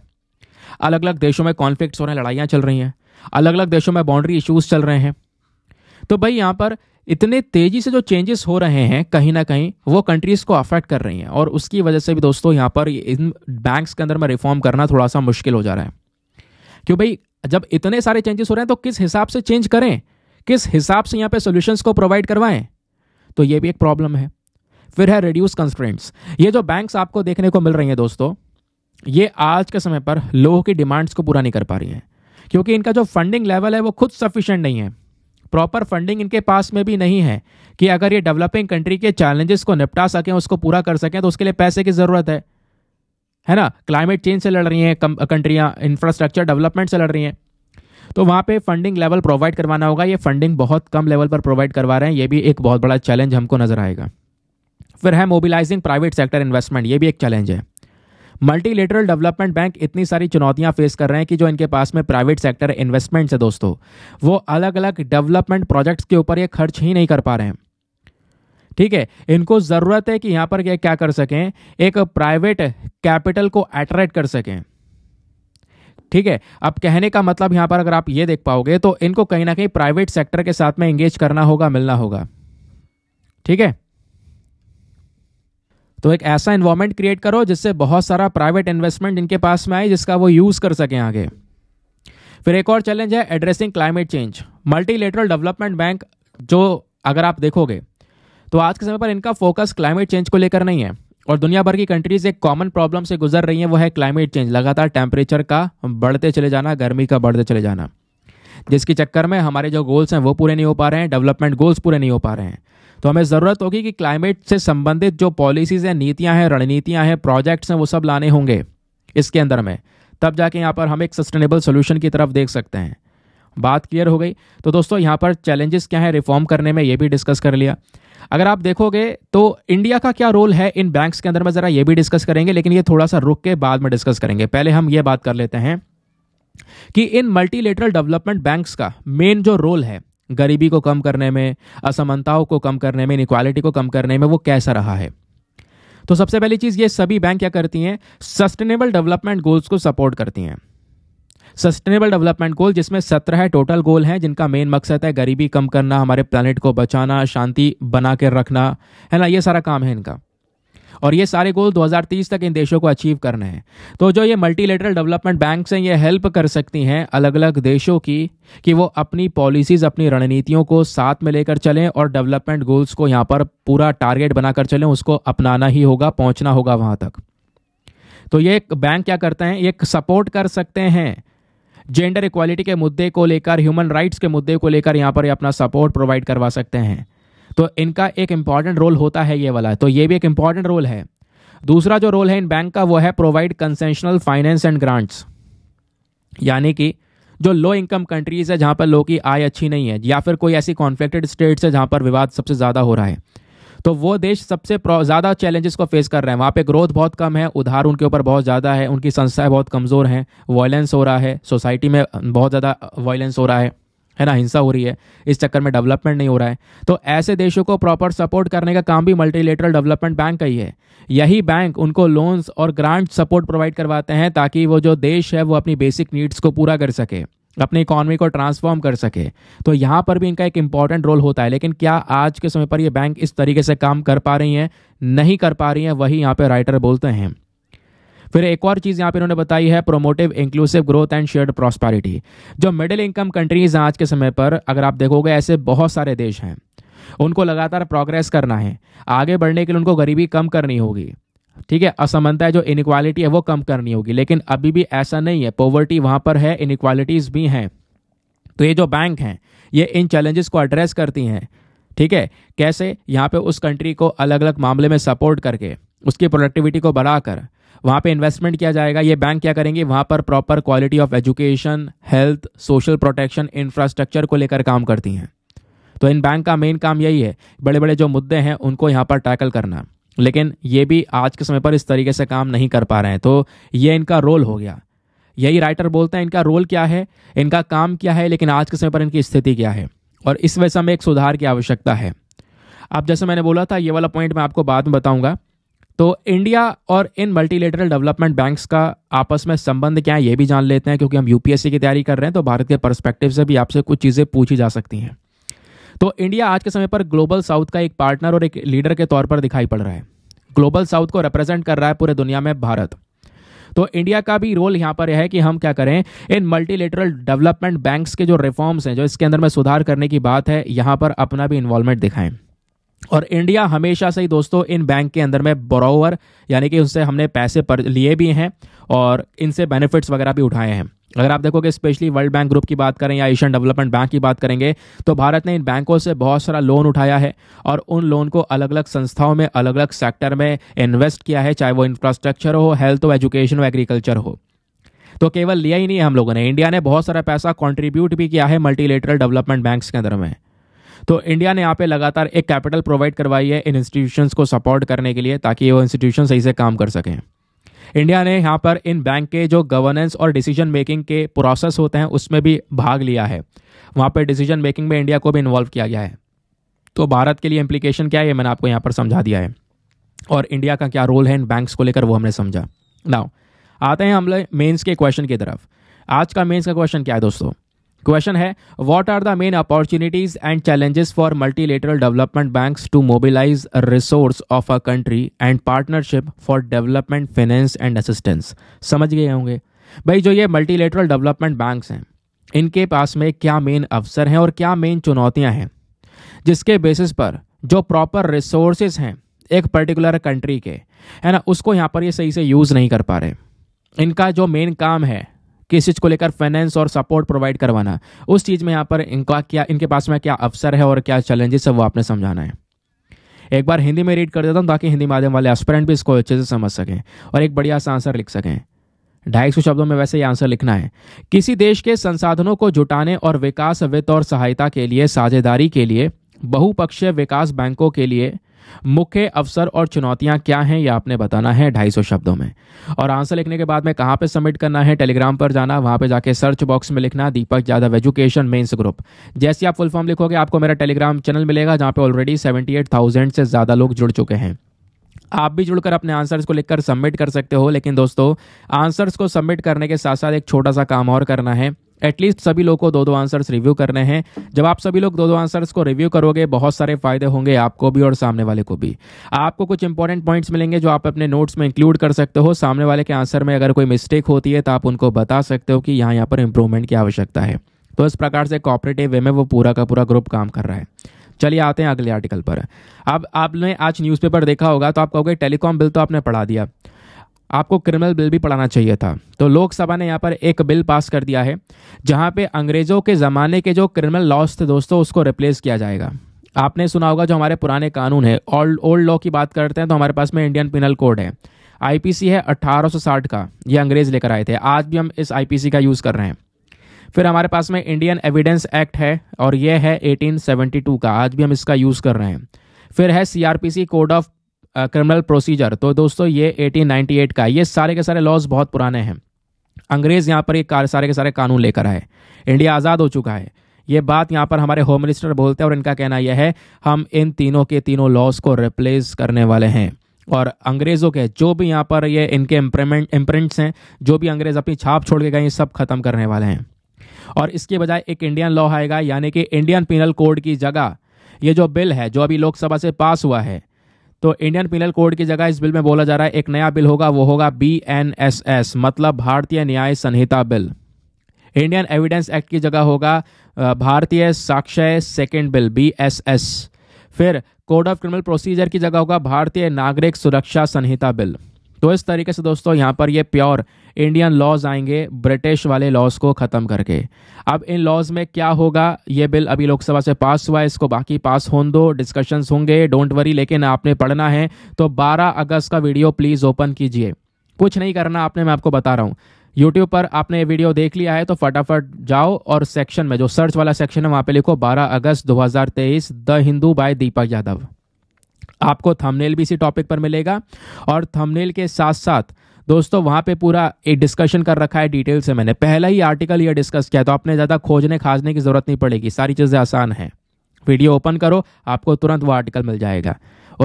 अलग अलग देशों में कॉन्फ्लिक्ट हो रहे हैं लड़ाइयाँ चल रही हैं अलग अलग देशों में बाउंड्री इशूज़ चल रहे हैं तो भाई यहाँ पर इतने तेजी से जो चेंजेस हो रहे हैं कहीं ना कहीं वो कंट्रीज को अफेक्ट कर रही हैं और उसकी वजह से भी दोस्तों यहाँ पर इन बैंक्स के अंदर में रिफॉर्म करना थोड़ा सा मुश्किल हो जा रहा है क्यों भाई जब इतने सारे चेंजेस हो रहे हैं तो किस हिसाब से चेंज करें किस हिसाब से यहाँ पे सोल्यूशंस को प्रोवाइड करवाएं तो ये भी एक प्रॉब्लम है फिर है रिड्यूस कंस्ट्रेंट्स ये जो बैंक्स आपको देखने को मिल रही हैं दोस्तों ये आज के समय पर लोगों की डिमांड्स को पूरा नहीं कर पा रही हैं क्योंकि इनका जो फंडिंग लेवल है वो खुद सफिशेंट नहीं है प्रॉपर फंडिंग इनके पास में भी नहीं है कि अगर ये डेवलपिंग कंट्री के चैलेंजेस को निपटा सकें उसको पूरा कर सकें तो उसके लिए पैसे की ज़रूरत है है ना क्लाइमेट चेंज से लड़ रही हैं कंट्रियाँ इंफ्रास्ट्रक्चर डेवलपमेंट से लड़ रही हैं तो वहाँ पे फंडिंग लेवल प्रोवाइड करवाना होगा ये फंडिंग बहुत कम लेवल पर प्रोवाइड करवा रहे हैं ये भी एक बहुत बड़ा चैलेंज हमको नजर आएगा फिर है मोबिलाइजिंग प्राइवेट सेक्टर इन्वेस्टमेंट ये भी एक चैलेंज है मल्टीलेटरल डेवलपमेंट बैंक इतनी सारी चुनौतियां फेस कर रहे हैं कि जो इनके पास में प्राइवेट सेक्टर इन्वेस्टमेंट्स है दोस्तों वो अलग अलग डेवलपमेंट प्रोजेक्ट्स के ऊपर ये खर्च ही नहीं कर पा रहे हैं ठीक है इनको ज़रूरत है कि यहाँ पर क्या कर सकें एक प्राइवेट कैपिटल को अट्रैक्ट कर सकें ठीक है अब कहने का मतलब यहाँ पर अगर आप ये देख पाओगे तो इनको कहीं ना कहीं प्राइवेट सेक्टर के साथ में एंगेज करना होगा मिलना होगा ठीक है तो एक ऐसा इन्वायरमेंट क्रिएट करो जिससे बहुत सारा प्राइवेट इन्वेस्टमेंट इनके पास में आए जिसका वो यूज़ कर सकें आगे फिर एक और चैलेंज है addressing climate change multilateral development bank जो अगर आप देखोगे तो आज के समय पर इनका फोकस क्लाइमेट चेंज को लेकर नहीं है और दुनिया भर की कंट्रीज एक कॉमन प्रॉब्लम से गुजर रही हैं वो है क्लाइमेट चेंज लगातार टेम्परेचर का बढ़ते चले जाना गर्मी का बढ़ते चले जाना जिसके चक्कर में हमारे जो गोल्स हैं वो पूरे नहीं हो पा रहे हैं डेवलपमेंट गोल्स पूरे नहीं हो पा रहे हैं तो हमें ज़रूरत होगी कि क्लाइमेट से संबंधित जो पॉलिसीज़ हैं नीतियाँ हैं रणनीतियाँ हैं प्रोजेक्ट्स हैं वो सब लाने होंगे इसके अंदर में तब जाके यहाँ पर हम एक सस्टेनेबल सोल्यूशन की तरफ देख सकते हैं बात क्लियर हो गई तो दोस्तों यहाँ पर चैलेंजेस क्या है रिफॉर्म करने में ये भी डिस्कस कर लिया अगर आप देखोगे तो इंडिया का क्या रोल है इन बैंक्स के अंदर में ज़रा ये भी डिस्कस करेंगे लेकिन ये थोड़ा सा रुक के बाद में डिस्कस करेंगे पहले हम ये बात कर लेते हैं कि इन मल्टीलेटरल डेवलपमेंट बैंक्स का मेन जो रोल है गरीबी को कम करने में असमानताओं को कम करने में इनक्वालिटी को कम करने में वो कैसा रहा है तो सबसे पहली चीज़ ये सभी बैंक क्या करती हैं सस्टेनेबल डेवलपमेंट गोल्स को सपोर्ट करती हैं सस्टेनेबल डेवलपमेंट गोल जिसमें सत्रह है टोटल गोल हैं जिनका मेन मकसद है गरीबी कम करना हमारे प्लानट को बचाना शांति बना के रखना है ना ये सारा काम है इनका और ये सारे गोल 2030 तक इन देशों को अचीव करने हैं तो जो ये मल्टीलेटरल डेवलपमेंट बैंक्स हैं ये हेल्प कर सकती हैं अलग अलग देशों की कि वो अपनी पॉलिसीज़ अपनी रणनीतियों को साथ में लेकर चलें और डेवलपमेंट गोल्स को यहाँ पर पूरा टारगेट बनाकर चलें उसको अपनाना ही होगा पहुँचना होगा वहाँ तक तो ये बैंक क्या करते हैं ये सपोर्ट कर सकते हैं जेंडर इक्वालिटी के मुद्दे को लेकर ह्यूमन राइट्स के मुद्दे को लेकर यहाँ पर अपना सपोर्ट प्रोवाइड करवा सकते हैं तो इनका एक इम्पॉर्टेंट रोल होता है ये वाला तो ये भी एक इम्पॉर्टेंट रोल है दूसरा जो रोल है इन बैंक का वो है provide concessional finance and grants यानी कि जो लो इनकम कंट्रीज़ है जहाँ पर लोगों की आय अच्छी नहीं है या फिर कोई ऐसी कॉन्फ्लिक्टेड स्टेट्स है जहाँ पर विवाद सबसे ज़्यादा हो रहा है तो वो देश सबसे ज़्यादा चैलेंजेस को फेस कर रहे हैं वहाँ पे ग्रोथ बहुत कम है उधार उनके ऊपर बहुत ज़्यादा है उनकी संस्थाएं बहुत कमज़ोर हैं वायलेंस हो रहा है सोसाइटी में बहुत ज़्यादा वायलेंस हो रहा है है ना हिंसा हो रही है इस चक्कर में डेवलपमेंट नहीं हो रहा है तो ऐसे देशों को प्रॉपर सपोर्ट करने का काम भी मल्टीलेटरल डेवलपमेंट बैंक का ही है यही बैंक उनको लोन्स और ग्रांट सपोर्ट प्रोवाइड करवाते हैं ताकि वो जो देश है वो अपनी बेसिक नीड्स को पूरा कर सके अपनी इकॉनमी को ट्रांसफॉर्म कर सके तो यहाँ पर भी इनका एक इंपॉर्टेंट रोल होता है लेकिन क्या आज के समय पर ये बैंक इस तरीके से काम कर पा रही हैं नहीं कर पा रही हैं वही यहाँ पे राइटर बोलते हैं फिर एक और चीज़ यहाँ पे इन्होंने बताई है promotive inclusive growth and share prosperity जो मिडिल इनकम कंट्रीज़ हैं आज के समय पर अगर आप देखोगे ऐसे बहुत सारे देश हैं उनको लगातार प्रोग्रेस करना है आगे बढ़ने के लिए उनको गरीबी कम करनी होगी ठीक है असमानता जो इनक्वालिटी है वो कम करनी होगी लेकिन अभी भी ऐसा नहीं है पॉवर्टी वहाँ पर है इनक्वालिटीज़ भी हैं तो ये जो बैंक हैं ये इन चैलेंजेस को एड्रेस करती हैं ठीक है कैसे यहाँ पे उस कंट्री को अलग अलग मामले में सपोर्ट करके उसकी प्रोडक्टिविटी को बढ़ाकर वहाँ पे इन्वेस्टमेंट किया जाएगा ये बैंक क्या करेंगे वहाँ पर proper quality of education health social protection infrastructure को लेकर काम करती हैं तो इन बैंक का मेन काम यही है बड़े बड़े जो मुद्दे हैं उनको यहाँ पर टैकल करना लेकिन ये भी आज के समय पर इस तरीके से काम नहीं कर पा रहे हैं तो ये इनका रोल हो गया यही राइटर बोलते हैं इनका रोल क्या है इनका काम क्या है लेकिन आज के समय पर इनकी स्थिति क्या है और इस वजह में एक सुधार की आवश्यकता है अब जैसे मैंने बोला था ये वाला पॉइंट मैं आपको बाद में बताऊंगा तो इंडिया और इन मल्टीलेटरल डेवलपमेंट बैंक्स का आपस में संबंध क्या है ये भी जान लेते हैं क्योंकि हम यूपीएससी की तैयारी कर रहे हैं तो भारत के परस्पेक्टिव से भी आपसे कुछ चीज़ें पूछी जा सकती हैं तो इंडिया आज के समय पर ग्लोबल साउथ का एक पार्टनर और एक लीडर के तौर पर दिखाई पड़ रहा है ग्लोबल साउथ को रिप्रेजेंट कर रहा है पूरे दुनिया में भारत तो इंडिया का भी रोल यहाँ पर यह है कि हम क्या करें इन मल्टीलेटरल डेवलपमेंट बैंक्स के जो रिफॉर्म्स हैं जो इसके अंदर में सुधार करने की बात है यहाँ पर अपना भी इन्वॉल्वमेंट दिखाएं और इंडिया हमेशा से ही दोस्तों इन बैंक के अंदर में बोरोवर यानी कि उनसे हमने पैसे पर लिए भी हैं और इनसे बेनिफिट्स वगैरह भी उठाए हैं अगर आप देखोगे स्पेशली वर्ल्ड बैंक ग्रुप की बात करें या एशियन डेवलपमेंट बैंक की बात करेंगे तो भारत ने इन बैंकों से बहुत सारा लोन उठाया है और उन लोन को अलग अलग संस्थाओं में अलग अलग सेक्टर में इन्वेस्ट किया है चाहे वो इंफ्रास्ट्रक्चर हो हेल्थ हो एजुकेशन हो एग्रीकल्चर हो तो केवल लिया ही नहीं है हम लोगों ने इंडिया ने बहुत सारा पैसा कॉन्ट्रीब्यूट भी किया है मल्टीलेटरल डेवलपमेंट बैंक के अंदर में तो इंडिया ने यहाँ पे लगातार एक कैपिटल प्रोवाइड करवाई है इन इंस्टीट्यूशन को सपोर्ट करने के लिए ताकि वो इंस्टीट्यूशन सही से काम कर सकें इंडिया ने यहाँ पर इन बैंक के जो गवर्नेंस और डिसीजन मेकिंग के प्रोसेस होते हैं उसमें भी भाग लिया है वहाँ पर डिसीजन मेकिंग में इंडिया को भी इन्वॉल्व किया गया है तो भारत के लिए इम्प्लीकेशन क्या है ये मैंने आपको यहाँ पर समझा दिया है और इंडिया का क्या रोल है इन बैंक्स को लेकर वो हमने समझा नाउ आते हैं हम लोग मेन्स के क्वेश्चन की तरफ आज का मेन्स का क्वेश्चन क्या है दोस्तों क्वेश्चन है what are the main opportunities and challenges for multilateral development banks to mobilise resource of a country and partnership for development finance and assistance समझ गए होंगे भाई जो ये मल्टीलेटरल डेवलपमेंट बैंक्स हैं इनके पास में क्या मेन अवसर हैं और क्या मेन चुनौतियां हैं जिसके बेसिस पर जो प्रॉपर रिसोर्सेज हैं एक पर्टिकुलर कंट्री के है ना उसको यहाँ पर ये सही से यूज़ नहीं कर पा रहे इनका जो मेन काम है किस चीज़ को लेकर फाइनेंस और सपोर्ट प्रोवाइड करवाना उस चीज़ में यहाँ पर इनका क्या इनके पास में क्या अवसर है और क्या चैलेंजेस है वो आपने समझाना है एक बार हिंदी में रीड कर देता हूँ ताकि हिंदी माध्यम वाले एस्परेंट भी इसको अच्छे से समझ सकें और एक बढ़िया सा आंसर लिख सकें ढाई सौ शब्दों में वैसे ही आंसर लिखना है किसी देश के संसाधनों को जुटाने और विकास वित्त और सहायता के लिए साझेदारी के लिए बहुपक्षीय विकास बैंकों के लिए मुख्य अवसर और चुनौतियां क्या हैं यह आपने बताना है ढाई सौ शब्दों में और आंसर लिखने के बाद में कहाँ पे सबमिट करना है टेलीग्राम पर जाना वहां पे जाके सर्च बॉक्स में लिखना Deepak Yadav education mains group जैसे आप फुल फॉर्म लिखोगे आपको मेरा टेलीग्राम चैनल मिलेगा जहाँ पे ऑलरेडी सेवेंटी से ज़्यादा लोग जुड़ चुके हैं आप भी जुड़कर अपने आंसर्स को लिखकर सबमिट कर सकते हो लेकिन दोस्तों आंसर्स को सबमिट करने के साथ साथ एक छोटा सा काम और करना है एटलीस्ट सभी लोग को दो दो आंसर्स रिव्यू करने हैं जब आप सभी लोग दो दो आंसर्स को रिव्यू करोगे बहुत सारे फायदे होंगे आपको भी और सामने वाले को भी आपको कुछ इंपॉर्टेंट पॉइंट्स मिलेंगे जो आप अपने नोट्स में इंक्लूड कर सकते हो सामने वाले के आंसर में अगर कोई मिस्टेक होती है तो आप उनको बता सकते हो कि यहाँ यहाँ पर इंप्रूवमेंट की आवश्यकता है तो इस प्रकार से कॉपरेटिव वे में वो पूरा का पूरा ग्रुप काम कर रहा है चलिए आते हैं अगले आर्टिकल पर अब आपने आज न्यूज़पेपर देखा होगा तो आप कहोगे टेलीकॉम बिल तो आपने पढ़ा दिया आपको क्रिमिनल बिल भी पढ़ाना चाहिए था तो लोकसभा ने यहाँ पर एक बिल पास कर दिया है जहाँ पे अंग्रेज़ों के ज़माने के जो क्रिमिनल लॉस थे दोस्तों उसको रिप्लेस किया जाएगा आपने सुना होगा जो हमारे पुराने कानून है ओल्ड ओल्ड लॉ की बात करते हैं तो हमारे पास में इंडियन पिनल कोड है आईपीसी है 1860 का ये अंग्रेज़ लेकर आए थे आज भी हम इस आईपीसी का यूज़ कर रहे हैं फिर हमारे पास में इंडियन एविडेंस एक्ट है और यह है 1872 का आज भी हम इसका यूज़ कर रहे हैं फिर है CrPC code of criminal procedure तो दोस्तों ये 1898 का ये सारे के सारे लॉज बहुत पुराने हैं अंग्रेज़ यहाँ पर ये सारे के सारे कानून लेकर आए इंडिया आज़ाद हो चुका है ये बात यहाँ पर हमारे होम मिनिस्टर बोलते हैं और इनका कहना यह है हम इन तीनों के तीनों लॉज को रिप्लेस करने वाले हैं और अंग्रेज़ों के जो भी यहाँ पर ये इनके इम्प्रमेंट इम्प्रिंट्स हैं जो भी अंग्रेज़ अपनी छाप छोड़ के गए सब खत्म करने वाले हैं और इसके बजाय एक इंडियन लॉ आएगा यानी कि इंडियन पिनल कोड की जगह ये जो बिल है जो अभी लोकसभा से पास हुआ है तो इंडियन पिनल कोड की जगह इस बिल में बोला जा रहा है एक नया बिल होगा वो होगा बी एन एस एस मतलब Bharatiya Nyaya Sanhita bill Indian evidence act की जगह होगा Bharatiya Sakshya second bill B S S फिर कोड ऑफ क्रिमिनल प्रोसीजर की जगह होगा भारतीय नागरिक सुरक्षा संहिता बिल तो इस तरीके से दोस्तों यहाँ पर ये प्योर इंडियन लॉज आएंगे ब्रिटिश वाले लॉज को ख़त्म करके अब इन लॉज में क्या होगा ये बिल अभी लोकसभा से पास हुआ है इसको बाकी पास होने दो डिस्कशंस होंगे डोंट वरी लेकिन आपने पढ़ना है तो 12 अगस्त का वीडियो प्लीज़ ओपन कीजिए कुछ नहीं करना आपने मैं आपको बता रहा हूँ यूट्यूब पर आपने वीडियो देख लिया है तो फटाफट जाओ और सेक्शन में जो सर्च वाला सेक्शन है वहाँ पर लिखो बारह अगस्त दो the Hindu by Deepak Yadav आपको थंबनेल भी इसी टॉपिक पर मिलेगा और थंबनेल के साथ साथ दोस्तों वहाँ पे पूरा एक डिस्कशन कर रखा है डिटेल से मैंने पहला ही आर्टिकल यह डिस्कस किया तो आपने ज़्यादा खोजने खाजने की ज़रूरत नहीं पड़ेगी सारी चीज़ें आसान है वीडियो ओपन करो आपको तुरंत वो आर्टिकल मिल जाएगा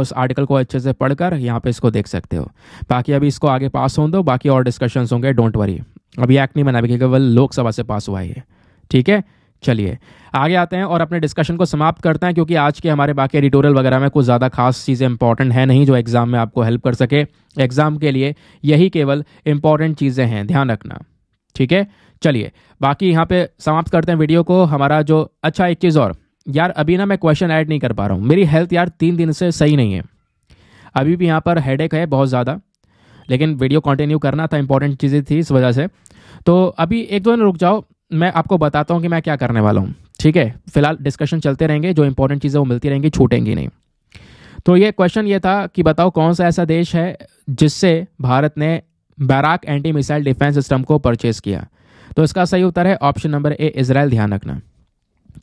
उस आर्टिकल को अच्छे से पढ़कर यहाँ पे इसको देख सकते हो बाकी अभी इसको आगे पास हों दो बाकी और डिस्कशंस होंगे डोंट वरी अभी एक्ट नहीं बना केवल लोकसभा से पास हुआ है ठीक है चलिए आगे आते हैं और अपने डिस्कशन को समाप्त करते हैं क्योंकि आज के हमारे बाकी एडिटोरियल वगैरह में कुछ ज़्यादा खास चीज़ें इंपॉर्टेंट है नहीं जो एग्ज़ाम में आपको हेल्प कर सके एग्ज़ाम के लिए यही केवल इंपॉर्टेंट चीज़ें हैं ध्यान रखना ठीक है चलिए बाकी यहाँ पे समाप्त करते हैं वीडियो को हमारा जो अच्छा एक चीज़ और यार अभी ना मैं क्वेश्चन ऐड नहीं कर पा रहा हूँ मेरी हेल्थ यार तीन दिन से सही नहीं है अभी भी यहाँ पर हेड है बहुत ज़्यादा लेकिन वीडियो कंटिन्यू करना था इंपॉर्टेंट चीज़ें थी इस वजह से तो अभी एक दो दिन रुक जाओ मैं आपको बताता हूँ कि मैं क्या करने वाला हूँ ठीक है फिलहाल डिस्कशन चलते रहेंगे जो इंपॉर्टेंट चीज़ें वो मिलती रहेंगी छूटेंगी नहीं तो ये क्वेश्चन ये था कि बताओ कौन सा ऐसा देश है जिससे भारत ने Barak anti missile defence system को परचेज किया तो इसका सही उत्तर है ऑप्शन नंबर ए इसराइल ध्यान रखना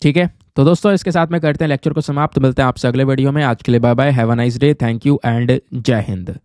ठीक है तो दोस्तों इसके साथ में करते हैं लेक्चर को समाप्त मिलते हैं आपसे अगले वीडियो में आज के लिए bye bye have a nice day thank you and जय हिंद